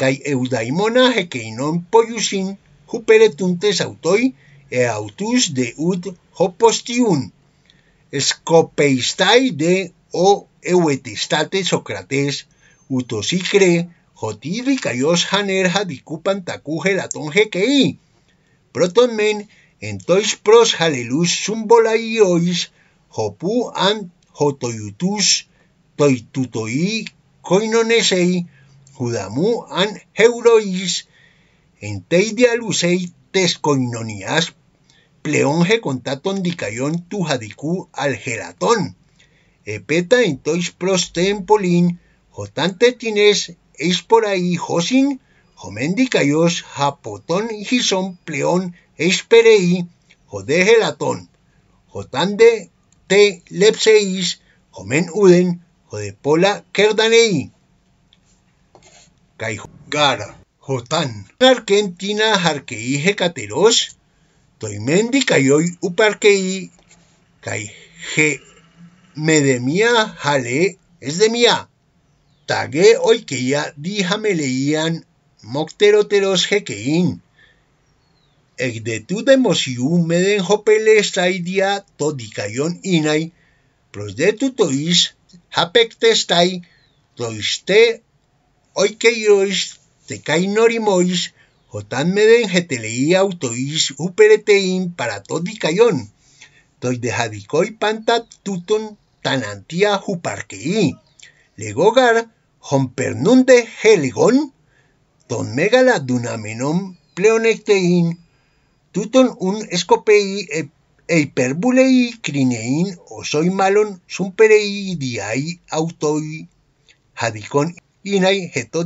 [SPEAKER 1] kai eudaimona he ke inon po huperetuntes autoi e autus de ut hopostiun, skopeistai de o euetistate Socrates utosikre hotidikaios haner hanerja takuhe laton hekei, proton men En tois pros halelus sumbolaiois, hopu an jotoyutus, toitutoi koinonesei, judamu an heurois, tes dialusei tescoinonias, pleonge contaton tu jadicu al gelatón. Epeta tois pros tempolin, jotante tines es por ahí josin, jomendicayos, japotón y gison pleón esperei, jode gelatón, jotande te lepseis, jomen uden, jode pola kerdanei. gara jotan, Argentina jarquei hecateros, toimendi kai uparquei, caige medemia jale es de mía. Tague hoy que dija leían mocteroteros jequeín eg tu χοπελές τα meden το δικαίον inai, pros de tu χαπεκτεστάει, το toiste οικείος, te cae norimois, jotan meden geteleí autois uperetein para todi cayón, de dejadicoi panta tuton tanantia juparqueí, legogar hompernunde heligon, ton megala dunamenon pleonectein tuton un escopei e, eh, krinein hiperbulei crinein osoi malon zunperei diai autoi jadikon inai heto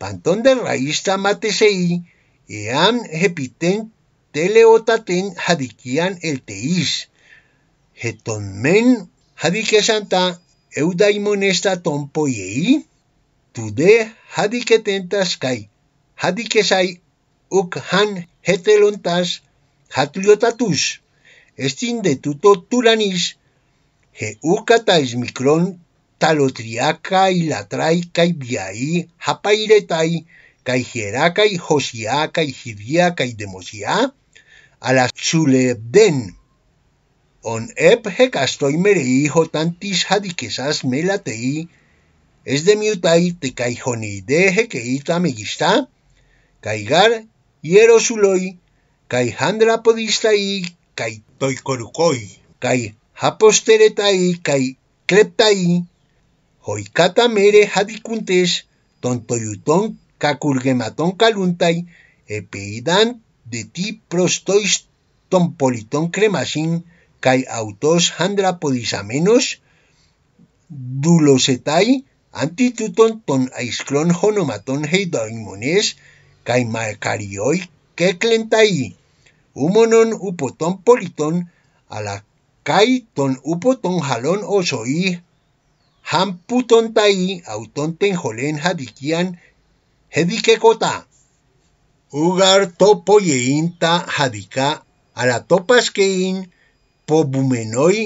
[SPEAKER 1] Panton de raista matesei ean hepiten teleotaten jadikian elteiz. Heton men jadike santa eudaimonesta tonpoiei, tude jadiketen taskai, jadikesai uk han hetelontas hatliotatus, estin de tuto tulanis, he mikron talotriaka ilatrai kai biai hapairetai, kai hierakai josia, kai hidia, kai demosia, ala txule den. On ep hekastoi merei hotantiz hadikezaz melatei, ez demiutai te kai honi de hekeita megista, kai gar Hierosuloi, kai handra handlapodistai, kai toikorukoi, kai haposteretai, kai kleptai, hoikata mere hadikuntes, toyuton kakurgematon kaluntai, epeidan de ti prostois ton politon cremasin, kai autos handra podisamenos, dulosetai, antituton ton aisclon honomaton heidoimones, caimalcarioi queclentai, humonon upoton upoton politon ala kai ton upoton jalón osoi, hamputón tai, autón hadikian hedike Ugar topo yeinta Hadika ala la pobumenoi,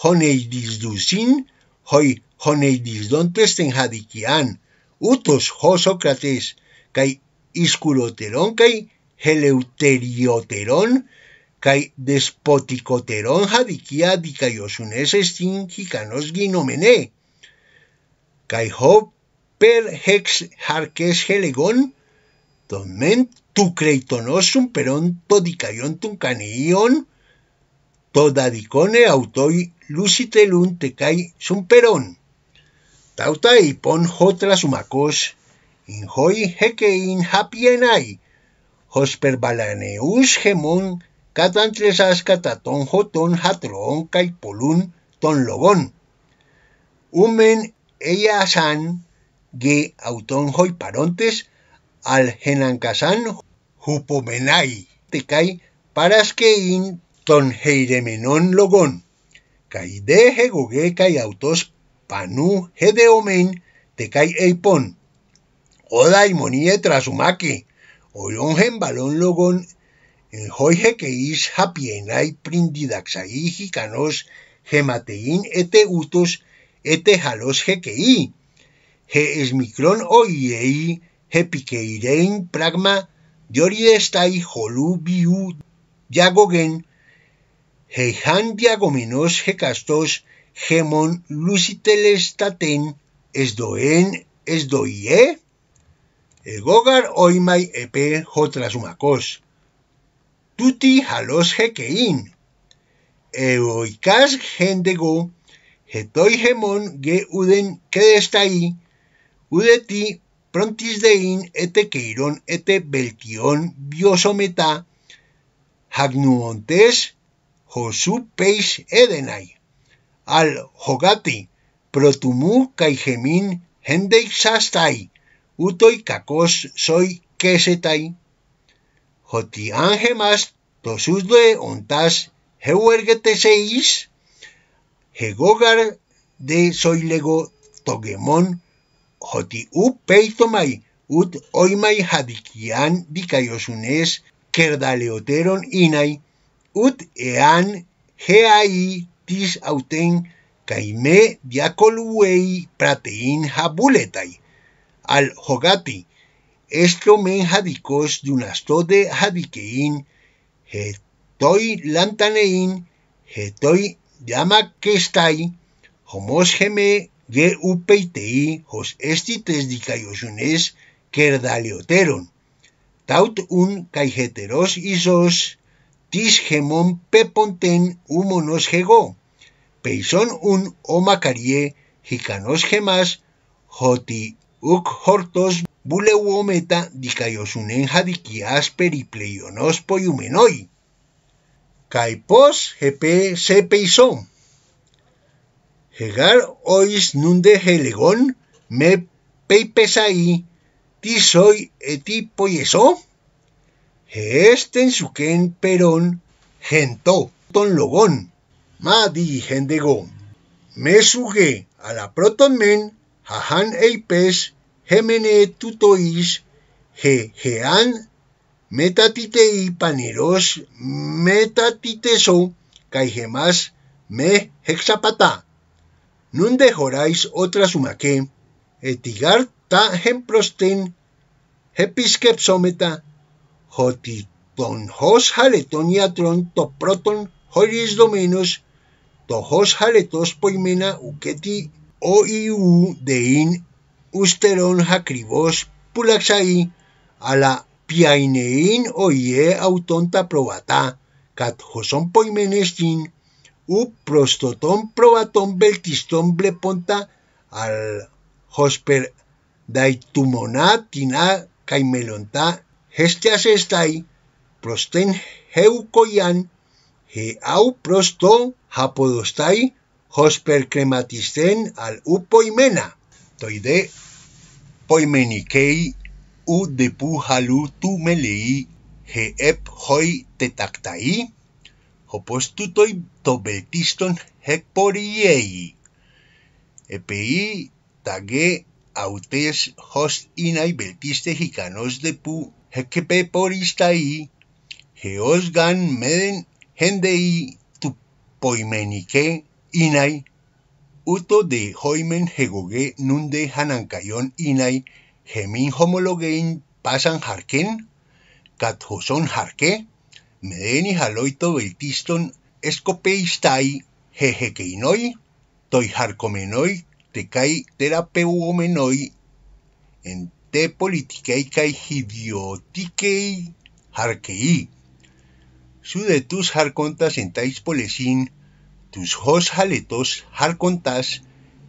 [SPEAKER 1] Joneidisdusin hoi Joneidisdontes ten hadikian utos, ho Sócrates, isculoterón kai eleuterioterón kai despoticoterón hadikia dikaioshunes estin hikanos ginomene kai ho per hex harkes helegon tomen tu creitonósum perón todicaion tuncanion todadicone autoi lucitelun tecai sumperón. Tauta y pon jotras humacos in hoy hekein hapienai, hosper balaneus gemón, ton joton hatroon kai polun ton logon. Umen ella ge auton hoi parontes al genancasán jupomenai kai paraskein ton logon, kai Caide jegoge kai autos hedeomen te kai epon. Oda y Monie Trasumaki, Balón Logón, en que is Hapienai Prindidaxai Jicanos, Gematein Ete Utos, Ete Jalos Jequei, Je Esmicron Oiei, Jepiqueirein Pragma, Diori jolu Jolú Biu Yagogen, Jehan Diagomenos Jecastos, Gemon Lucitelestaten, Esdoen Esdoie, egogar oimai epe jotrasumacos. Tuti jalos E oikas gendego, hetoy gemon ge uden ude ti prontis dein ete keiron ete beltion biosometa, hagnuontes josu peis edenai. Al jogati, protumu caigemin hendeixastai. ούτοι κακός soy que se ότι αν γεμάς το σούσδοε οντάς χεουέργετε σε εις, χεγόγαρ δε σοι λέγω το ότι ου πέιτομαι ούτ όιμαι χαδικιάν δικαιοσουνές κερδαλαιότερον ίναι, ούτ εάν χεαΐ τίς αυτέν καημέ διακολουέι πρατεΐν χαβούλεтай. al Jogati, Esto men jadicos de unas de lantanein getoi lantaneín, que yamakestai, homos geme ge upeitei, hos estites dicayosunes kerdaleoteron. Taut un caijeteros isos, tis gemon peponten humonos gego, Peison un omacarie, jicanos gemas, joti Uk hortos bulewometa dikaiosunen jadiki asperi pleionospo yumenoi. Caipos se sepeison. Hegar ois nunde helegon me peipesai tisoy eti poyeso. Geesten suken perón gento ton logón. Ma di go. Me suge a la proton men jahan eipes έμενε τούτο εις χεάν τίτε η πανηρός σο καί γεμάς με εξαπατά. Νουν δε χωράεις ότρα μακέ ετιγάρ τα εμπροστέν επισκεψόμετα, ότι τον χως χαρετών ιατρών το πρώτον χωρίς δομένος, το χως χαρετός ποημένα ουκέτη ο Ιού είναι usteron hakribos pulaksai ala piainein oie autonta probata kat hoson poimenestin u prostoton probaton beltiston bleponta al josper daitumona tina kaimelonta heste asestai prosten heukoian he au prosto japodostai, josper crematisten al upoimena. Toide poimenikei u de pu halu tu melei he ep hoi te taktai hopos tu toi to betiston hek poriei epei tage autes host inai beltiste hikanos de pu hekepe poristai heos gan meden hendei tu poimenike inai Uto de hoimen hegoge nunde hanankayon inai, gemin homologein pasan jarquén, catjosón jarque, medeni jaloito beltiston escopeistai jejequeinoi, te kai terapeuomenoi, en te politiquei kai hidiotiquei jarquei. tus jarcontas en tais polesin tus hos jaletos he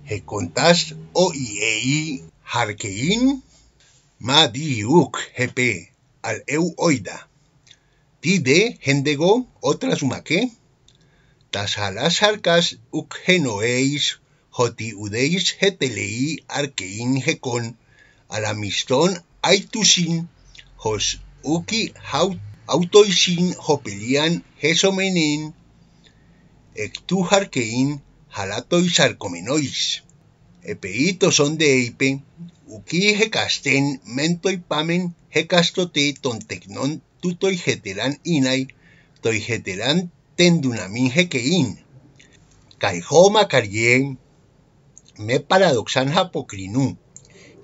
[SPEAKER 1] jecontás o iei ma uk al eu oida. Tide de hendego otras que, tas jalas jarcas uk genoeis, joti udeis jetelei arqueín jecon, al aitusin, hos uki haut autoisin hopelian ectujarquein Epeitos son de eipe, uki hecasten mentoipamen hecastote tontecnon heteran inai, heteran tendunamin Kai caijoma karien, me paradoxan hapocrinú,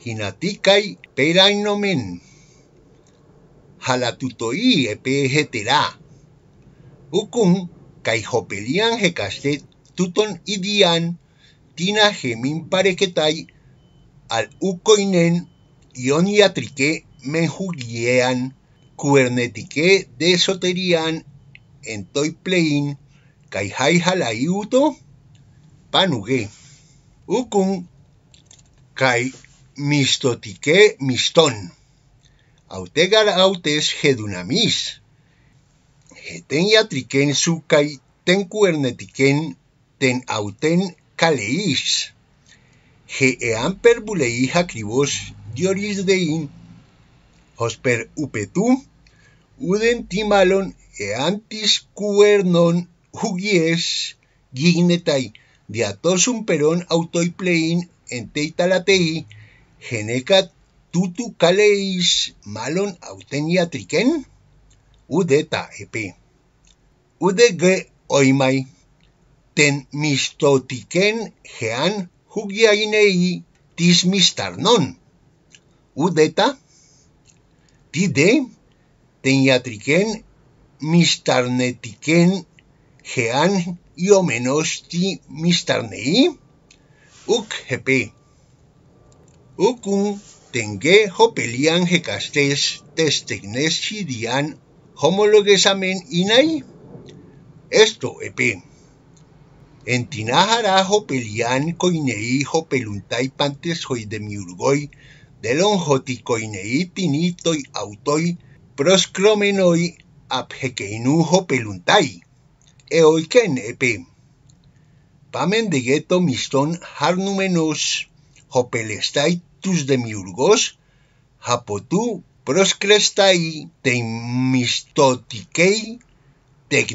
[SPEAKER 1] ginatikai perainomen, jalatutoí epe ukun caijopelian gekaste tuton idian tina gemin parequetay al ukoinen ioniatrique yatrique menjugiean desoterian de soterian en toy plein caijai panugue ucun cai mistotique mistón autegar autes hedunamis triquen yatriken sukai ten cuernetiquen ten auten je eamper bulei jacribos dioris dein. Hosper upetu, uden timalon eantis cuernon jugies gignetai diatosum peron autoiplein teitalatei geneca tutu caleis malon autenia yatriken udeta epi. Udege oimai, ten mistotiken gean hugiainei tismistarnon. Udeta, tide, ten yatriken mistarnetiken gean iomenosti mistarnei, uk hepe? Ukun tenge hopelian hecastes testegnes homologesamen inai esto epe en tinajara jo pelian coinei peluntai pantes hoi de miurgoi de lonjoti coinei tinitoi autoi proscromenoi abhekeinu jo peluntai eoiken epe pamen de miston harnumenos jo pelestai tus de miurgos Hapotu pros crestae te, gine kei,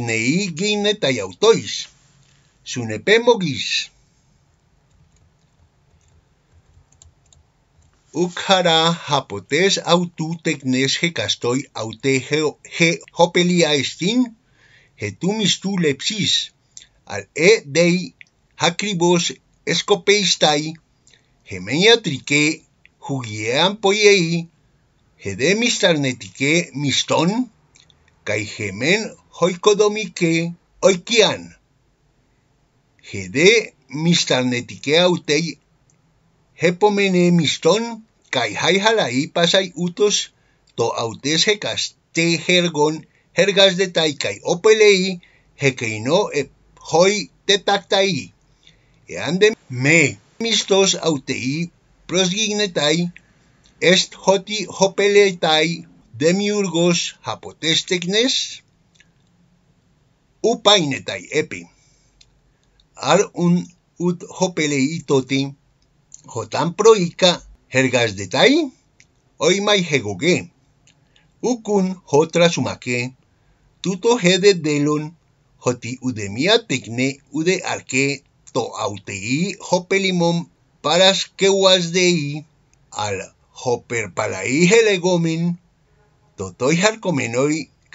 [SPEAKER 1] nei gyne taiotois, sunepemos, hapotes, autu te kneshe kastoi, authe ge, hopeli he ge lepsis, al e dei, hakribos escopéis staie, gemenia trike, hugiai Εδέμις αρνητικέ μισθών, καηχεμέν χοικοδομικέ οικίαν. Χεδέ μισταρνετικέ αυτεί. επόμενε μισθών, καηχάι χαλαή πασαϊ ούτως, το αουτές χεκαστέ χέργον, ταϊ καὶ όπελεϊ, χεκεινό επχόι τετακταί. Εάν δε με μισθός αυτεί προσγίγνεταί, est hoti hopeletai demiurgos hapotestegnes upainetai epi ar un ut hopeleitoti hotan proika hergas detai oimai hegoge ukun hotra sumake tuto hede delon hoti udemia tekne ude arke to autei hopelimon paras keuas dei ala Hopper paraí gomin, totoy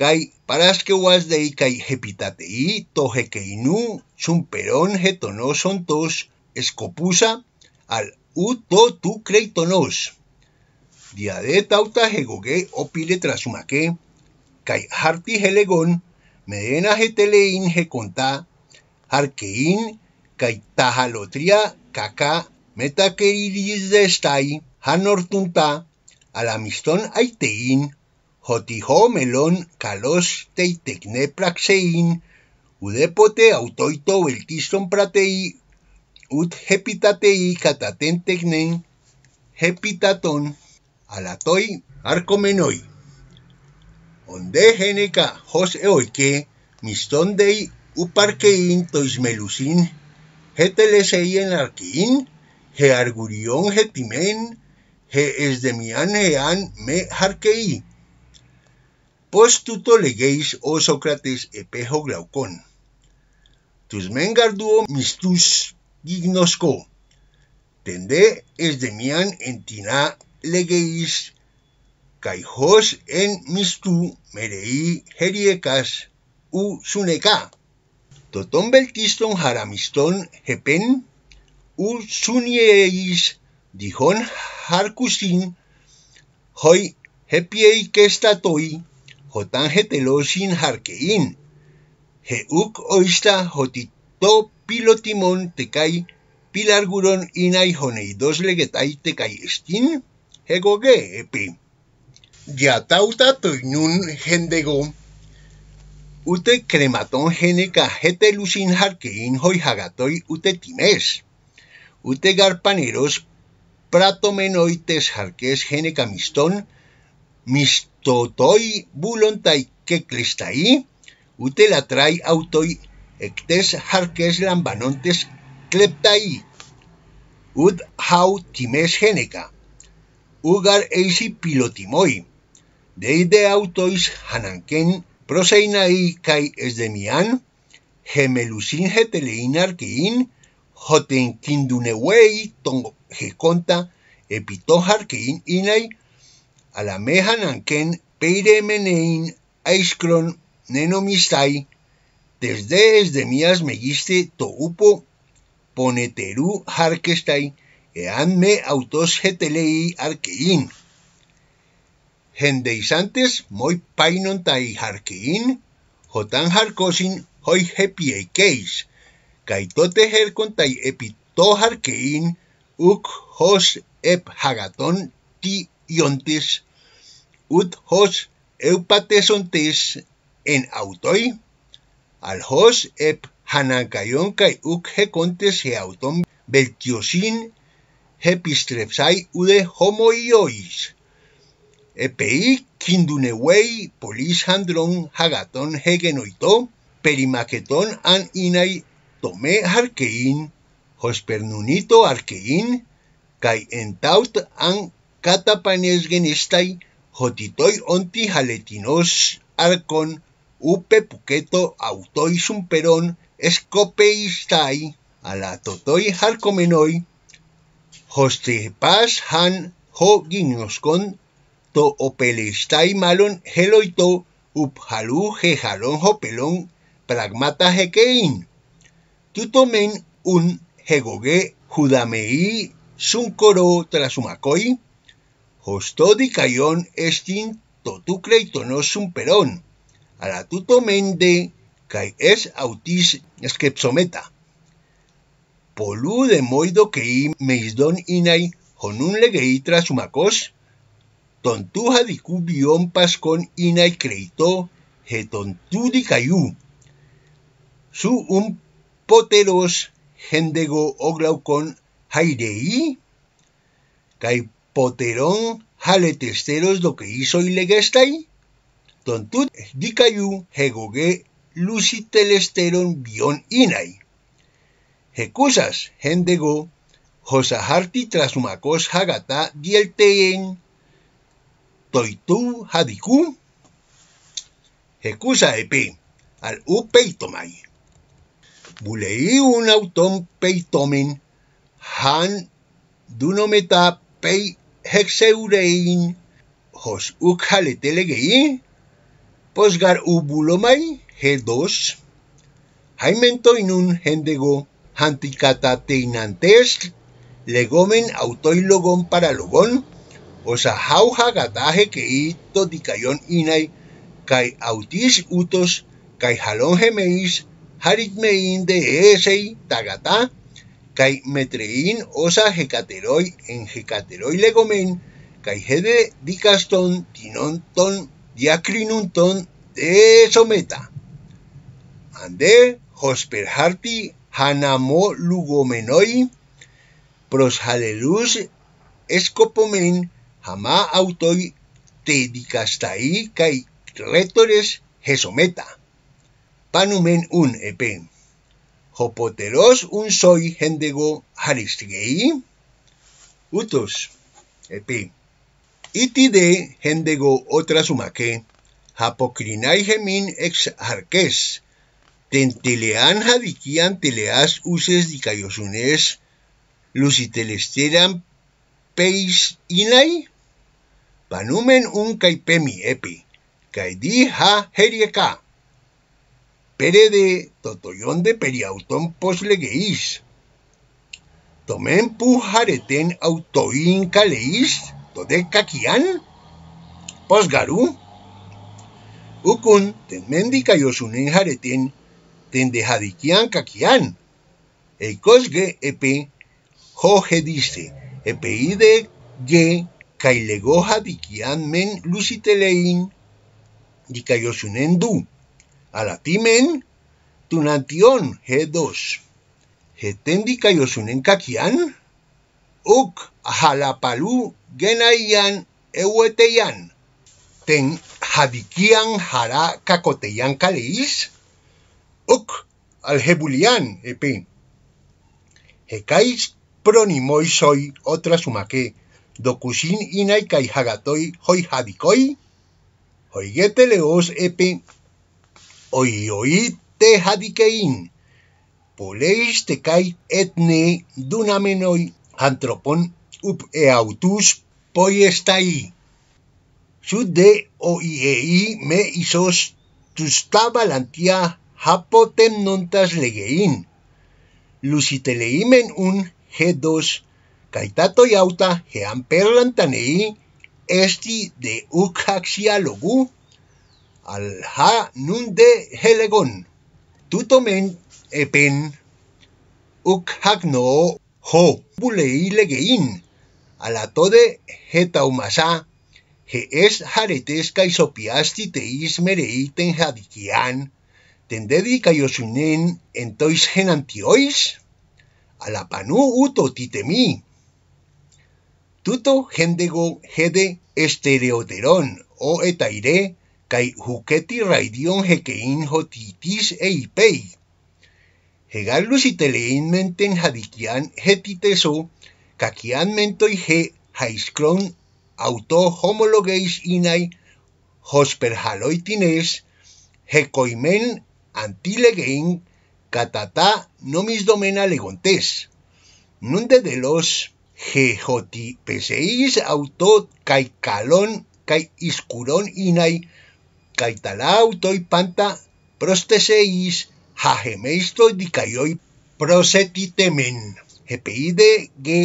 [SPEAKER 1] kai parasquewas de kai hepitatei, tojequeinu chumperón Getonosontos, tos escopusa al uto tu creitonos. Diade tauta hegoge opile trasumaque, kai harti jelegon, medena jetelein contá arqueín kai tajalotría caca metaqueridis de hanortunta, alamistón aitein, jotijo melón calos teitecne praxeín, udepote autoito beltiston prateí, ut hepitateí cataten tecnen, hepitatón, alatoi arcomenoi. Onde geneca jos eoike, mistón dei uparqueín toismelucín, getelesei en arquín, geargurión getimen, he es de mi anean me harkei Postuto tu to legeis o socrates e glaucon tus mengarduo mistus gignosco tende es de mian entina legeis kai hos en mistu merei heriekas u suneka toton beltiston haramiston hepen u sunieis Dijon Harkusin, Hoy Hepiei Kestatoi, Jotan sin Harkein, Heuk Oista Jotito Pilotimon tekai Pilarguron Inai Honeidos Legetai Estin, Hegoge Epi. Yatauta Toinun Gendego, Ute Crematon Geneca sin Harkein Hoy Hagatoi Ute Times. Ute garpaneros pratomenoites jarques gene mistón mistotoi bulontai queclistai, utelatrai autoi ectes jarques lambanontes kleptai, ut hau times geneca, ugar eisi pilotimoi, deide autois hananquen proseinai kai esdemian, gemelusin getelein arquein, arqueín, tongo conta epitojar que inay alamejan anken peiremenein aiskron nenomistai, desde desde de mías megiste to upo harkestai ean me autos getelei arqueín. antes moi painon tai harqueín, jotan hoy hoi kai caitote herkon tai epito Uk hos ep hagaton ti iontis, ut hos eupatesontis en autoi, al hos ep hanakayon kai uk hecontes he auton beltiosin hepistrepsai ude homoiois. Epei kindunewei polis handron hagaton hegenoito, perimaketon an inai tomé harkein hospernunito arqueín, kai entaut an catapanesgenestai jotitoi onti jaletinos arcon, upe puqueto autoi sumperón, escopeistai, alatotoi jarcomenoi, paz han ho to opelestai malon heloito, uphalu jejalon jopelon pragmata jequein. Tutomen un judamei, Judameí, Suncoro, trasumakoi, Hostodi Cayón, Estin, totu y un Perón, la Mende, Cay es Autis Esquepsometa. Polú de Moido Quei, Meisdon Inay, Honun Legueí Tontuja di Bión pascon Inay creito, di Su un Poteros, Hendego Oglaucon Hairei, Caipoterón testeros lo que hizo Ilegestai, Tontut dicayu Hegoge Lucitelesteron Bion Inai, Jecusas Hendego Josaharti Trasumacos Hagata Dielteen Toitu Hadiku, Jecusa epi al Upe un autón peitomen han dunometa pei hexeurein hos ukhale telegei posgar ubulomai dos, 2 toinun hendego teinantes, legomen para logon, osa jauja gataje que inai kai autis utos kai jalón ...Geméis mein de Esei tagata, Kai Metrein Osa Hecateroi en Hecateroi Legomen, Kai Hede Dicaston Tinonton Diacrinunton de Someta. Ande Harti Hanamo Lugomenoi, Proshalelus Escopomen, Hama Autoi Tedicastai Kai Retores jesometa panumen un epe. Hopoteros un soy hendego haristgei. Utos epe. Iti de hendego otra sumake Hapocrinai gemin ex arques. Tentelean jadiquian teleas uses dicayosunes. Lucitelesteran peis inai. Panumen un caipemi epi Caidi ha herieca pere de totoyón de periautón poslegueís. Tomen pujareten autoín caleís, tode posgarú. ukun ten mendica yosunen jareten, ten dejadiquián caquián. El cosgue epe, joje dice, epeide ge kailego diquián men lucitelein, dicayosunen du alatimen Tunantión, G2. tendi cayosunen Kakian, Uk, palu Genayan, Eweteyan. Ten hadikian Jara, Cacoteyan, kaleis Uk, alhebulian Epin. Hekais, Pronimoy, Soy, Otra sumake? Dokusin, Inai, hagatoi Hoy Jadikoi, hoi geteleos epe? Oí, oí, te hadiqueín. Poleis te kai etne dunamenoi antropon up eautus poiestai. Sud de oiei me isos tabalantia hapotem nontas legeín. men un g dos kaitato y auta esti de logu. al ha nun de helegon tutomen epen uk hagno ho bulei legein ala tode heta umasa he es haretes kai sopiasti te ismerei ten jadikian ten dedika josunen entois gen antiois ala panu uto tuto gendego hede estereoteron o eta ire, kai huketi raidion hekein jotitis e ipei. y telein menten jadiquian jetiteso, kakian mentoi je auto homologeis inai hosperhaloitines, hekoimen antilegein catata nomis domena legontes. Nunde de los hoti peseis auto kalon kai iscurón inai caitalauto y panta prosteseis hagemeisto dicaioi prosetitemen jepeide ge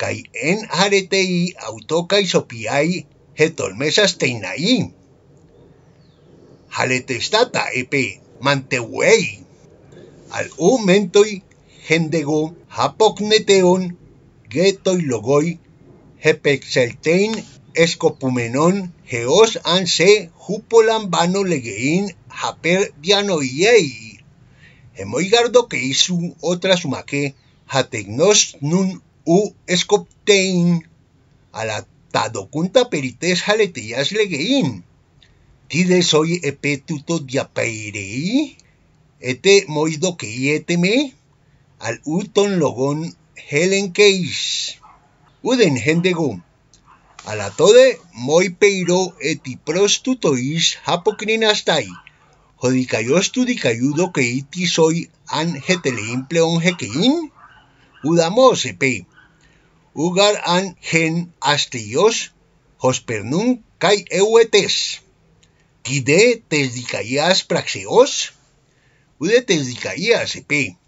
[SPEAKER 1] kai en aretei autokai sopiai teinai epe mantewei al mentoi gendego ge getoi logoi jepexeltein escopumenon geos anse, jupolambano legueín, japer diano yei. Hemoigardo que hizo otra sumaque, jategnos nun u escoptein, a la perites jaletillas legueín. Tides hoy epetuto diapeirei, ete moido que ieteme, al uton logon helen case. Uden hendegum. Αλλά τότε μόι πεϊρό ετι προς του τοίς αποκριναστάι. Ο δικαιός του δικαιούδο και ήτι σοι αν χετελεήν πλέον χεκεήν. Ουδαμός επέι. Ούγαρ αν χεν αστιός ως περνούν καί εουετές. Τι δε τες δικαίας πραξεώς, ούτε τες δικαίας επέι.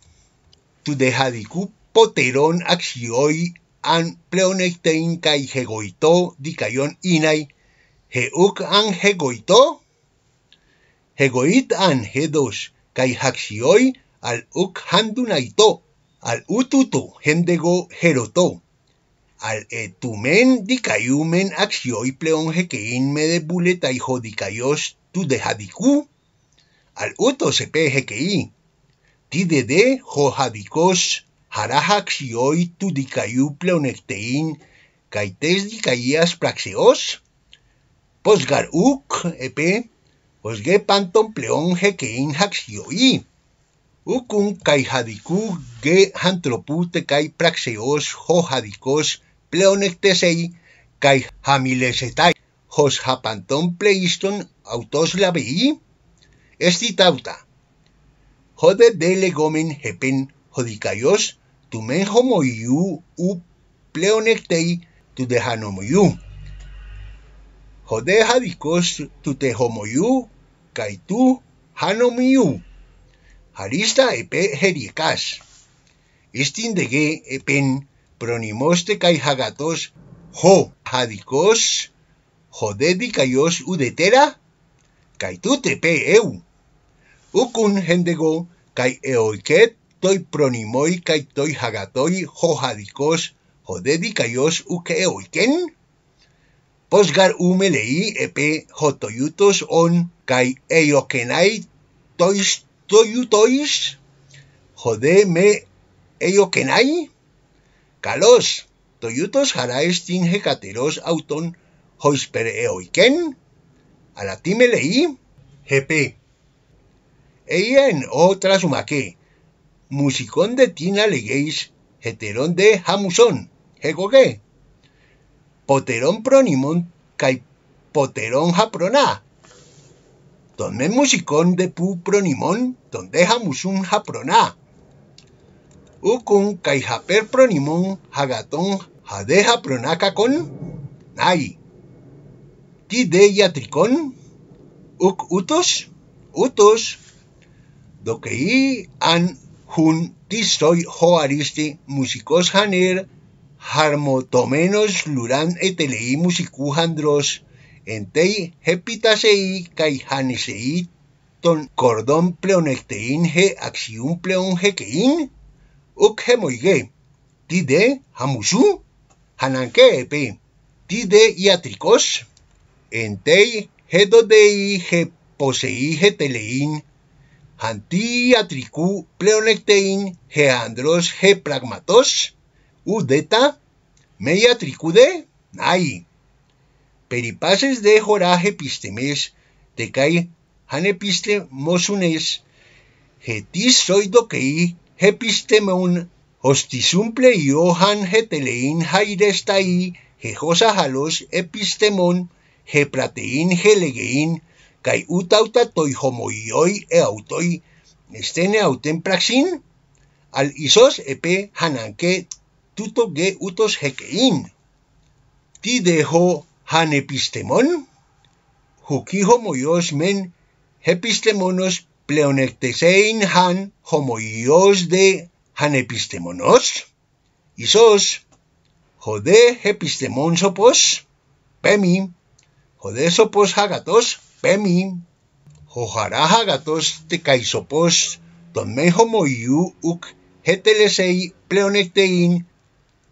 [SPEAKER 1] Του δεχαδικού ποτερών αξιόι an pleonectein kai hegoito dikayon inai heuk an hegoito hegoit an hedos kai haxioi al uk handunaito al ututu hendego heroto al etumen dikayumen axioi pleon hekein mede buletai hodikayos tu de al uto sepe hekei tide de hojadikos jaziooitu diikau plehonektein kaiteezdikikaazprakxeozz? Post garuk epe hos ge panton pleon hekein hakzioi. Ukun kai jadiku ge antroputekaiprakxeos jojaikos pleonnektesei kai jailezeeta jos ha panton Playton autos laei? Ez dit auta Jode dela gomen hepen jodikioz, me homoyu u pleonectei tu de hanomoyu. Jode hadikos tu te homoyu kaitu hanomoyu. Harista epe Istin ge epen pronimoste kai hagatos ho hadikos jode u udetera kaitu tepe eu. Ukun hendego kai eoiket toi pronimoi kai toi hagatoi hojadikos jodedikaios ukeoiken. Posgar umelei epe jotoyutos on kai eiokenai tois toyutois jode me eiokenai. Kalos, toyutos jaraes tin hecateros auton hoisper eoiken. Alatime leí, GP. Ella en otra musicón de Tina Leguéis, heterón de Jamusón, Jegogué, poterón pronimón, caipoterón poterón japroná. Donde musicón de pu pronimón, donde jamusón japroná. ukun cai pronimón, jagatón jade japroná cacón, nay. Ti de yatricón, uc utos, utos, doqueí an Hun juntistoi joaristi musicos haner harmotomenos luran etelei musicú handros entei hepitasei kai hanesei ton cordón pleonectein he axiun pleon hekein uk hemoige tide hamusú hananke tide iatricos entei hedodei he poseí teleín antiatricú pleonectein geandros gepragmatos udeta meiatricude nai. Peripases de Jora epistemes, tecai hanepiste mosunes getis epistemon, kei hepistemeun hostisumple iohan getelein gejosa halos epistemon gepratein gelegein kai utauta toi homoioi e autoi estene auten praxin al isos epe hananke tuto ge utos hekein. Ti dejo han epistemon, huki homoios men epistemonos pleonectesein han homoios de han epistemonos, isos jode epistemon sopos, pemi, jode sopos hagatos, Πέμι, ο χαράχαγατος τε καησοπός τον μέχομοιού μοιού ουκ χέτελεσαι πλέον εκτείν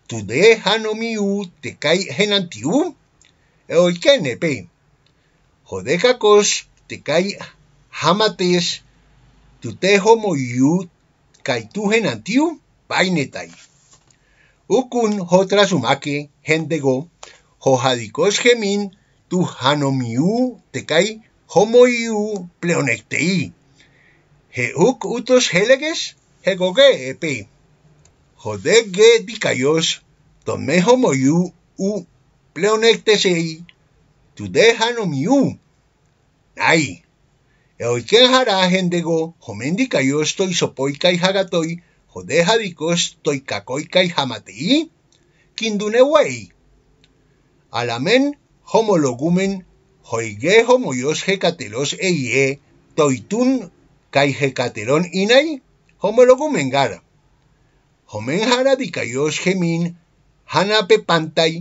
[SPEAKER 1] του δε χανομιού τε καί χεναντιού εολκένε πέι. Ο δε κακός τε καί χάματες του τε χωμοϊού καί του χεναντιού πάινεται, Ουκουν χωτρασουμάκε χέντεγο ο χαδικός χεμίν του χανομιού τεκάι χωμοιού πλεονεκτεΐ. Χεούκ ούτως έλεγες, χεκοκέ επί. Χοντέγγε δικαιός, τον με χωμοιού ου πλεονεκτεσαι του δε χανομιού. Ναΐ. Εοικέν χαράχεν δεγό, χωμέν δικαιός το ισοπόι καί χαγατόι, χωδέ χαδικός το ικακόι καί χαματεή, κινδουνε αλλά μεν homologumen hoige homoyos hecatelos eie toitun kai hecateron inai homologumen gara. Homen hara gemin hanape pantai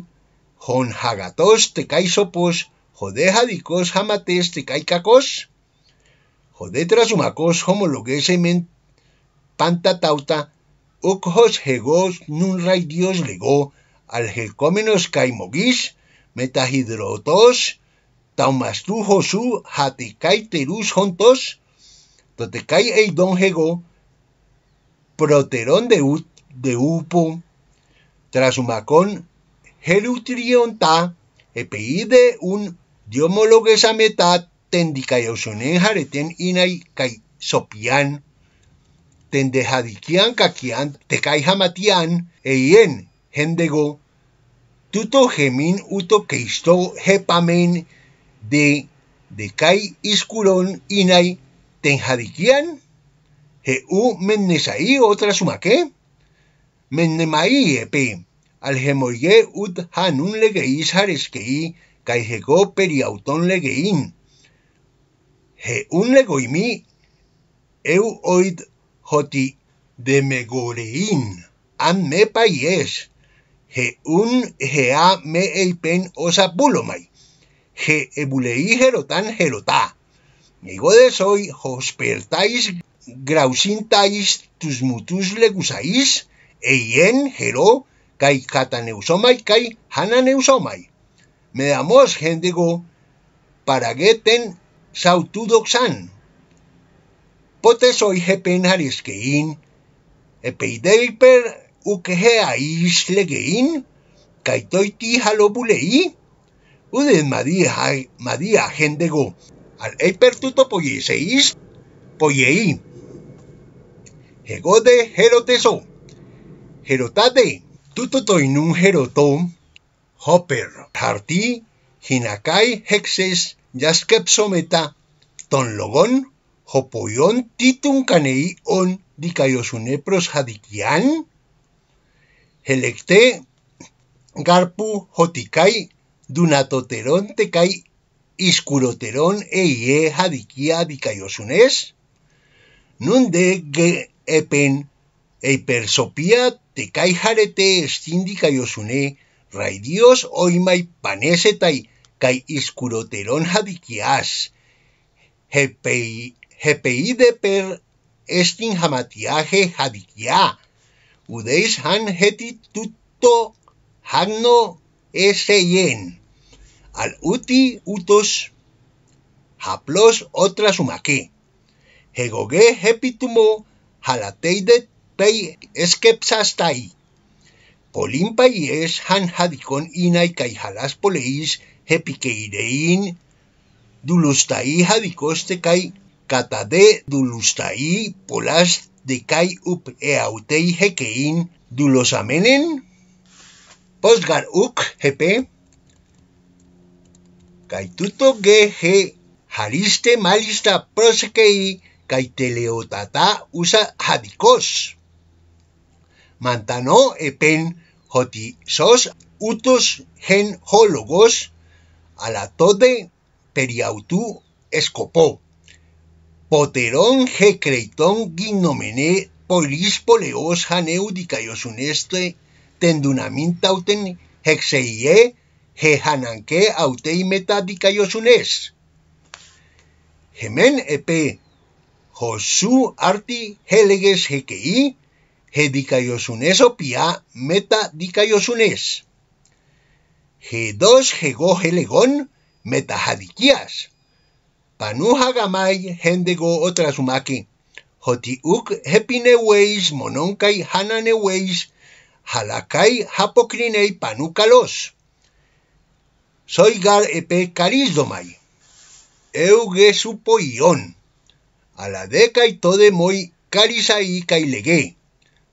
[SPEAKER 1] hon hagatos te kai sopos jodeja jamates hamates te kai kakos ¿Jode trasumakos homologuesemen tauta, ukhos hegos nun raidios dios legó al kai caimogis metahidrotos, taumastu josu, hatikai terus jontos, totekai eidon proteron proterón de, de upo, trasumacón, epeide un Diomologesa tendikayausonen jareten inai kai sopian, tendejadikian kakian, tekai jamatian, eien, hendego, tuto gemin uto keisto hepamen de de kai iskuron inai ten jadikian? He u mennesai otra sumake? Mennemai epe, al gemoige ut hanun legei eskei kai hego periauton legein. He un legoimi eu oit hoti demegorein. Am me paies. un Gea, Me, Eipen, Osa, Bulomai. Je, Ebulei, Gerotan, Gerota. digo de soy, jospertais Grausintais, mutus Legusais, Eien, hero Kai, kataneusomai, Kai, Hananeusomai. Me damos, para geten Sautudoxan. Pote soy, Jepen, Hariskein, Epeideiper, ukehe aishlegein, kaitoiti halobulei, udes madia, madia gendego, al expertuto polleseis, poiei. Jegode geroteso, gerotade, tutotoinun gerotón, hopper, harti, hinakai hexes, yaskepsometa, Tonlogon. hopoyon titun kanei on, pros hadikian Helecte Garpu, hotikai dunatoteron tekai iskuroteron Eie, Jadiquía, Dicayosunes, Nunde, Ge, Epen, harete tekai Jarete, cayosune, Raidios, Oimay, kai Cay, Iscuroterón, Jadiquías, hepeide de per Estin Jamatiaje Udeis han heti tutto hanno eseien, Al uti utos haplos otra sumake. Hegoge hepitumo halateide pei eskepsastai. Polimpa es han hadikon inai kai jalas poleis hepikeidein dulustai jadicoste kai katade dulustai polas de kai up e autei hekein dulosamenen, posgar uk hepe, kaituto ge he jariste malista prosekei kaiteleotata usa jadikos. Mantano epen joti sos utos gen hologos ala tode periautu eskopou. Poterón G. Creitón Guinomené Polis Poleos Janeudica y Osuneste Tendunamin Tauten Hexeie Autei Metadica y Osunes Gemen EP Josu Arti Heleges Hekei Hedica y Osunes Opia Metadica y G2 Hego Helegón Metajadiquias. Panuhagamay Hendego Otrasumaki, uk Hepineweis Mononkai Hananeweis, Halakai Hapokrinei Panukalos. Soy Gar Epe Euge la Aladeca y de Moi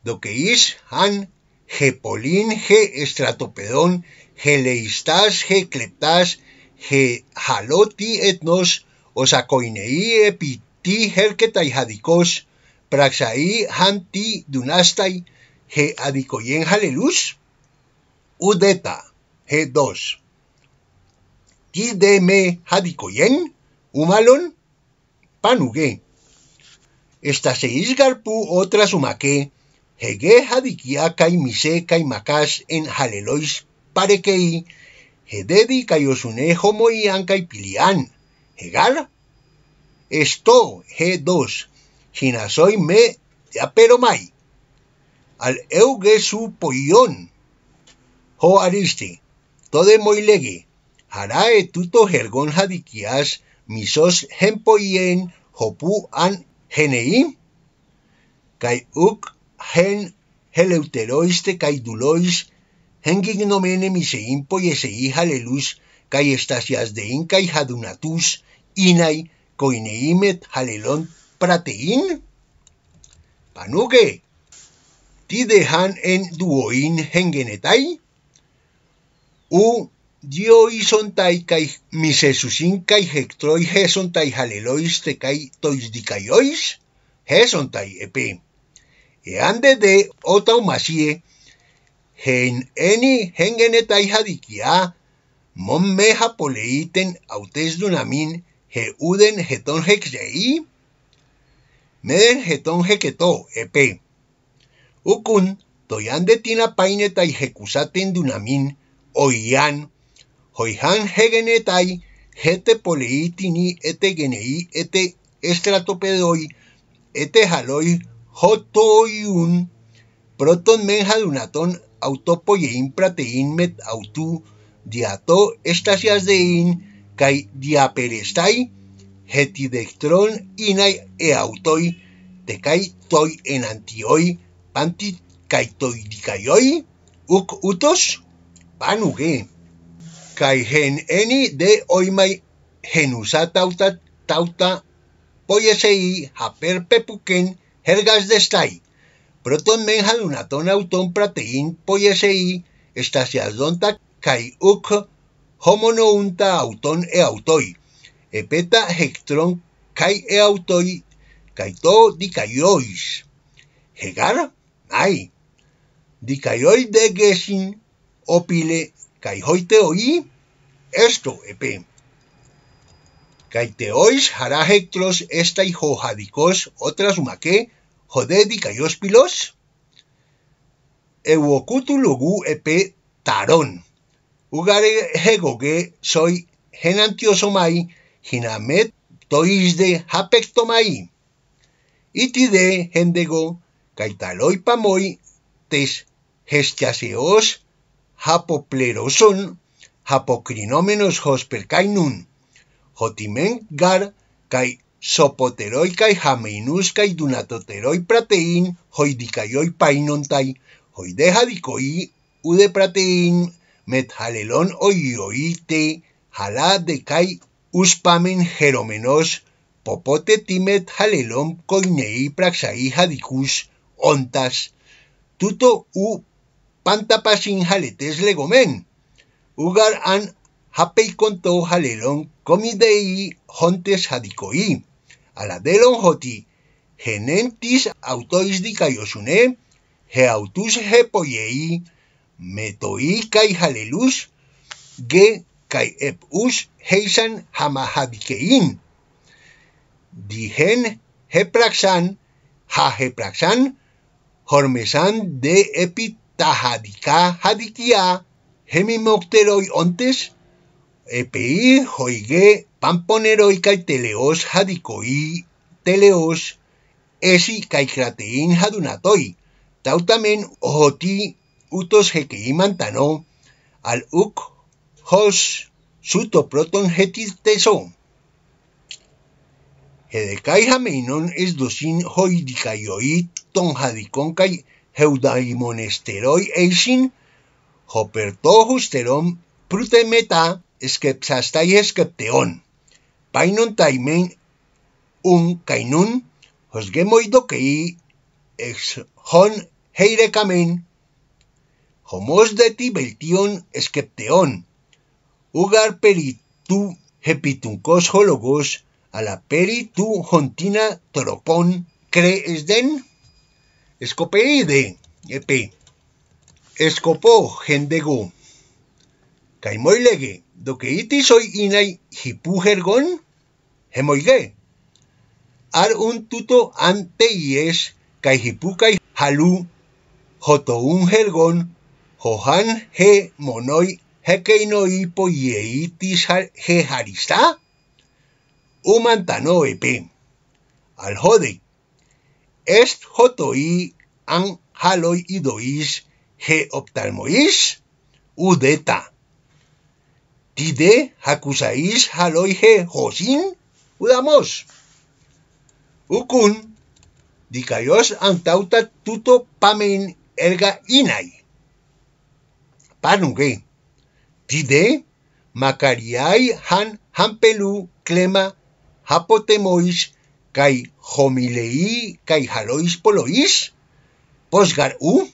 [SPEAKER 1] Do que is Han Gepolin Ge Estratopedón, Geleistas Ge kleptas Ge haloti Etnos, Osa Piti, herketai y Hadikos, praxai Hanti, Dunastai, he Adicoyen, Haleluz, Udeta, hedos. 2 me Hadicoyen, Umalon, Panugué. Estas garpu otras sumake Hege hadiquiaca y mise y makas en halelois parequei, Hededi osune homoianca y pilian egal, esto G2, Ginasoy me mai al euge su poion, ho aristi, todo moilegi, hará tuto jergon jadiquias, misos genpoien hopu an geneim, kai uk gen heleuteroiste kai dulois, hengignomene miseim poieseí kai estasias de inca y jadunatus, inai koineimet halelón pratein. Panuke, tidehan en duoin hengenetai. U tai kai misesusin kai hectroi tai halelois te kai toisdicaiois. Hesontai epe. Eande de otaumasie gen eni hengenetai hadikia mon meja poleiten autes dunamin Jeuden Getón Hexei, Meden Getón keto EP. Ukun, Toyan de Tina Paineta y Dunamin, Oian, Hoihan Hegenetai, polei tini Ete Genei, Ete Estratopedoi, Ete Jaloi, Jotoyun, Proton Menja dunaton Autopoyein Pratein Met Autu, Diato Estasias Dein, kai dektron e kaj diaperestaj hetidectron-inaj eaŭtoj de kaj toj enantioj pantikajtoidikajoj uk utos panuge kai hen eni de oimaj henusatauta tauta poiesei haperpepuken hergasdestay proton men halunaton auton protein poiesei estacialdonta kai uk homono unta auton e autoi, epeta hectron kai e autoi, kaito dikaiois. Hegar, ay, dikaioi de gesin, opile, hoite oi esto, epe. teoi hará hectros esta y jojadicos otras maque, jode dikaios pilos. Ewokutu lugu epe tarón que soy genantiosomai hinamet toisde hapectomai. Itide hendego caitaloi pamoi tes gestiaseos hapopleroson hapocrinómenos hospercainun jotimen gar kai sopoteroi kai jameinus kai dunatoteroi pratein hoidikaioi painontai hoidejadikoi ude pratein met halelon oioite hala dekai uspamen jeromenos popotetimet ti met halelon cogniei praxai hadikus ontas tuto u pantapashin jaletez legomen ugar an hapeikonto halelon comedei hontes hadikoi aladelon joti genentis autoidikaiosune heautus hepoiei metoika y jalelus ge kai ep us heisan hamahabikein dihen hepraxan ha hepraxan hormesan de epitahadika hadikia hemimokteroi ontes epi hoige pamponeroi kai teleos hadikoi teleos esi kai kratein hadunatoi tautamen ohoti utos mantano al uk hos suto proton hetis Hedecai jameinon es dosin hoidikayoit ton jadiconcay heudaimonesteroi eisin, hoperto justeron prutemeta skepsastai eskepteon, Painon taimen un kainun gemoido ex hon heire de ti beltion esquepteón, ugar peritu epituncos hologos, a la peritu jontina toropón creesden, Escopeide, epe, Escopo, gendego, caimoilegue, do que iti soy inai hipu jergón, ar un tuto ante y es, hoto joto un jergón, hohan he monoi hekeino ipo ieitis he harista? Uman tano epe. Al hode. Est hotoi an haloi idois he optalmois? deta. Tide hakusais haloi he hosin? Udamos. Ukun, dikaios antauta tuto pamen erga inai. Panugue, Tide, macariai Han Hampelu Klema Hapotemois Kai homilei Kai halois Polois, Posgar U,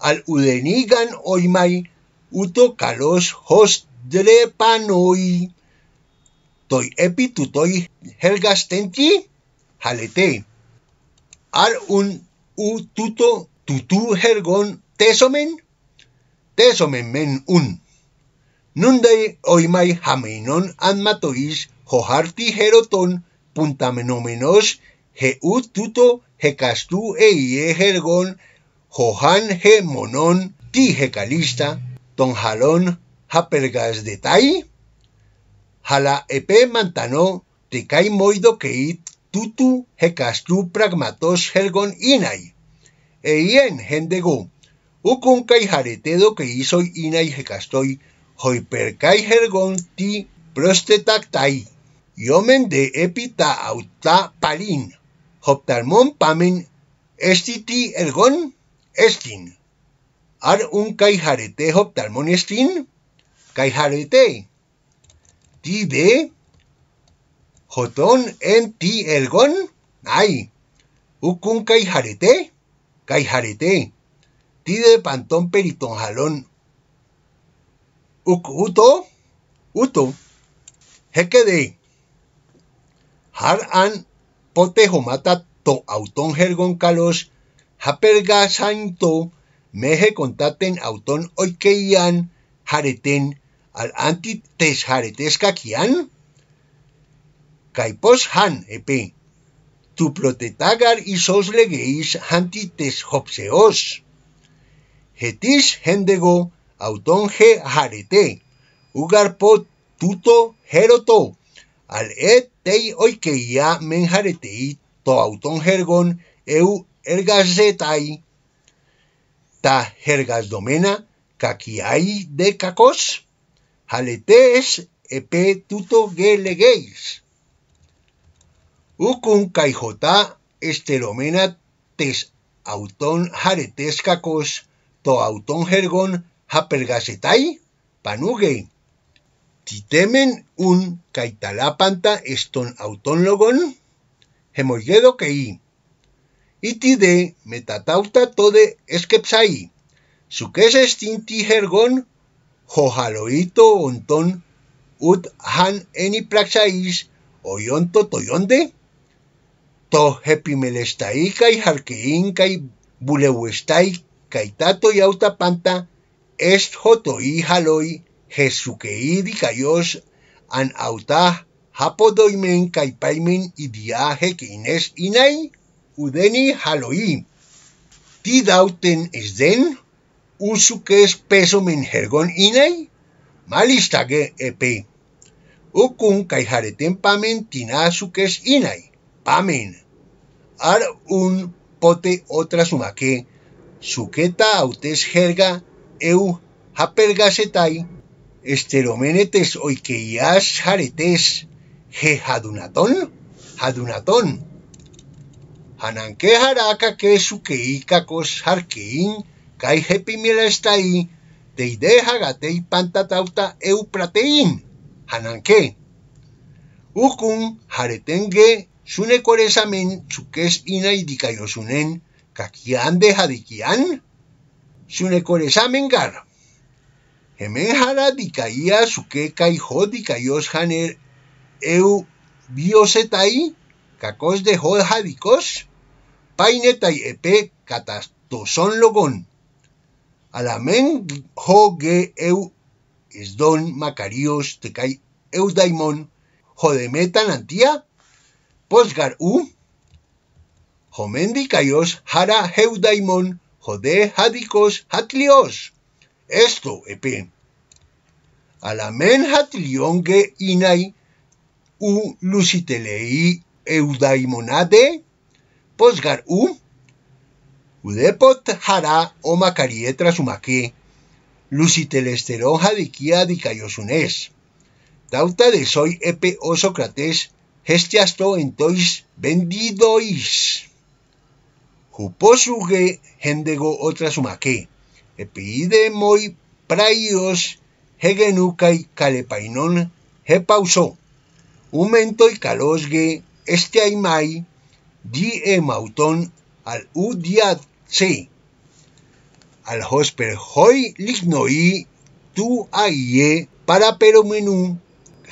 [SPEAKER 1] Al Udenigan Oimai Uto Kalos Host Drepanoi, Toi Epitutoi Helgastenti, Halete Al un Ututo Tutu Hergon Tesomen, Tesomen men un. Nunday oimai jameinon anmatois joharti heroton puntamenomenos he tuto hecastu eie jergon johan tije ti don ton hapergas de tai jala epe te kai moido que tutu hecastu pragmatos jergon inai eien go Ukunkai do que hizo ina y hecastoi, kai hergon ti prostetactai. Yomen de epita auta palin, hoptarmon pamen ti ergon estin. Ar un kai jarete estin, kai Ti de jotón en ti ergon, ay. Ukun kai jarete, kai de Pantón Periton Jalón. Uto, Uto, Jeque de Har an Potejo Mata To Autón Jergón japerga Haperga Santo, Meje Contaten Autón Oikeian, Jareten, Al Antites Jaretes Kakian, Kaipos Han Epe, Tu Protetagar y Sos Legeis Antites Hopseos. Hetish Hendego, Autonge Jarete, Ugarpo Tuto Heroto, Al Et Tei Oikeia menharetei To Auton Hergon, Eu Ergazetai, Ta hergazdomena Kakiai de Kakos, haletes Epe Tuto Gelegeis, Ukun Kaijota esteromena Tes Auton Jaretes Kakos, toautón jergón hapergasetai, ti Titemen un caitalapanta eston autón logón, hemolledo Y Iti de metatauta tode esquepsai. Su quese estinti jergón, jojaloito ontón ut han eni praxais oyonto toyonde. To hepimelestai kai harkein kai bulewestai Kaitato y autapanta est haloi jesukei di cayos an autá hapodoimen caipaimen idiaje que ines inai udeni haloi. es esden usuques peso men jergon inai malistage epe. Ukun caijareten pamen tinazuques inai pamen. Ar un pote otra que. Zuketa hautez jerga eu hapergazetai esteromenetez oikeiaz jaretez je jadunaton jadunaton hananke jaraka ke sukeikakos jarkein kai jepimela estai deide jagatei pantatauta eu pratein hananke ukun jareten ge Zune korezamen, txukez inaidikaiozunen, kakian de hadikian, shunekoresamen gar. Hemen jara dikaia suke di dikaios haner eu biosetai, kakos de hod hadikos, painetai epe katastoson logon. Alamen ge eu esdon macarios eu daimon jodemetan antia, posgar u, dikaios jara heudaimon, jode hadikos hatlios. Esto, epe. Alamen ge inai u lucitelei eudaimonade, posgar u, udepot jara o macarietra sumaque, lucitelesteron hadikia dikayosunes. Dauta de soy epe o Sócrates, gestiasto entois vendidois. Juposuge hendego epide Epidemoi praios hegenukai calepainon hepausó. Umento y calosge este mai di emauton al se. Al hosper hoy lignoi tu aie para peromenú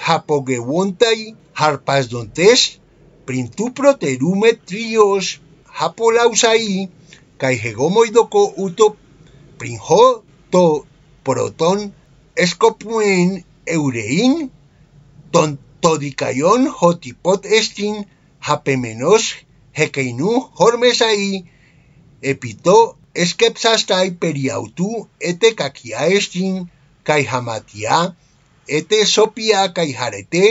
[SPEAKER 1] japogewontai harpas dontes printu proterume trios hapolausai, kai hegomoidoko utop, prinho, to, proton, eskopuen eurein, ton, todikaion hotipot estin, hapemenos, hekeinu, hormesai, epito, eskepsastai periautu, ete kakia estin, kai hamatia, ete sopia kai jarete,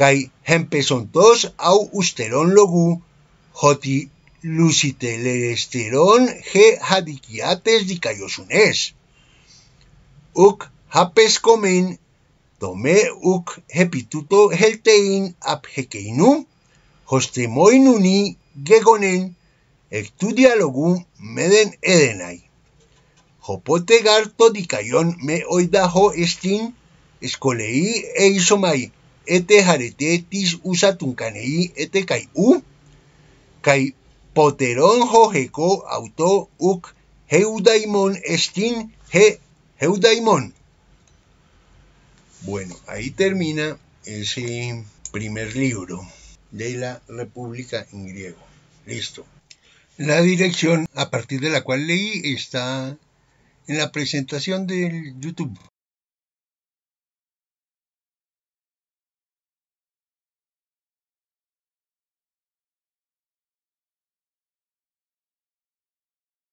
[SPEAKER 1] kai hempesontos au usteron logu, hoti lusitelesteron ge hadikiates dikaiosunez. Uk hapes komen, tome uk hepituto heltein ap hekeinu, hoste moinuni gegonen, ektu tu dialogu meden edenai. Hopote garto dikaion me oida jo estin, eskolei eizomai, ete jareteetiz usatunkanei ete kai u, kai poterón jojeco auto uk estin he Bueno, ahí termina ese primer libro de la República en griego. Listo. La dirección a partir de la cual leí está en la presentación del YouTube.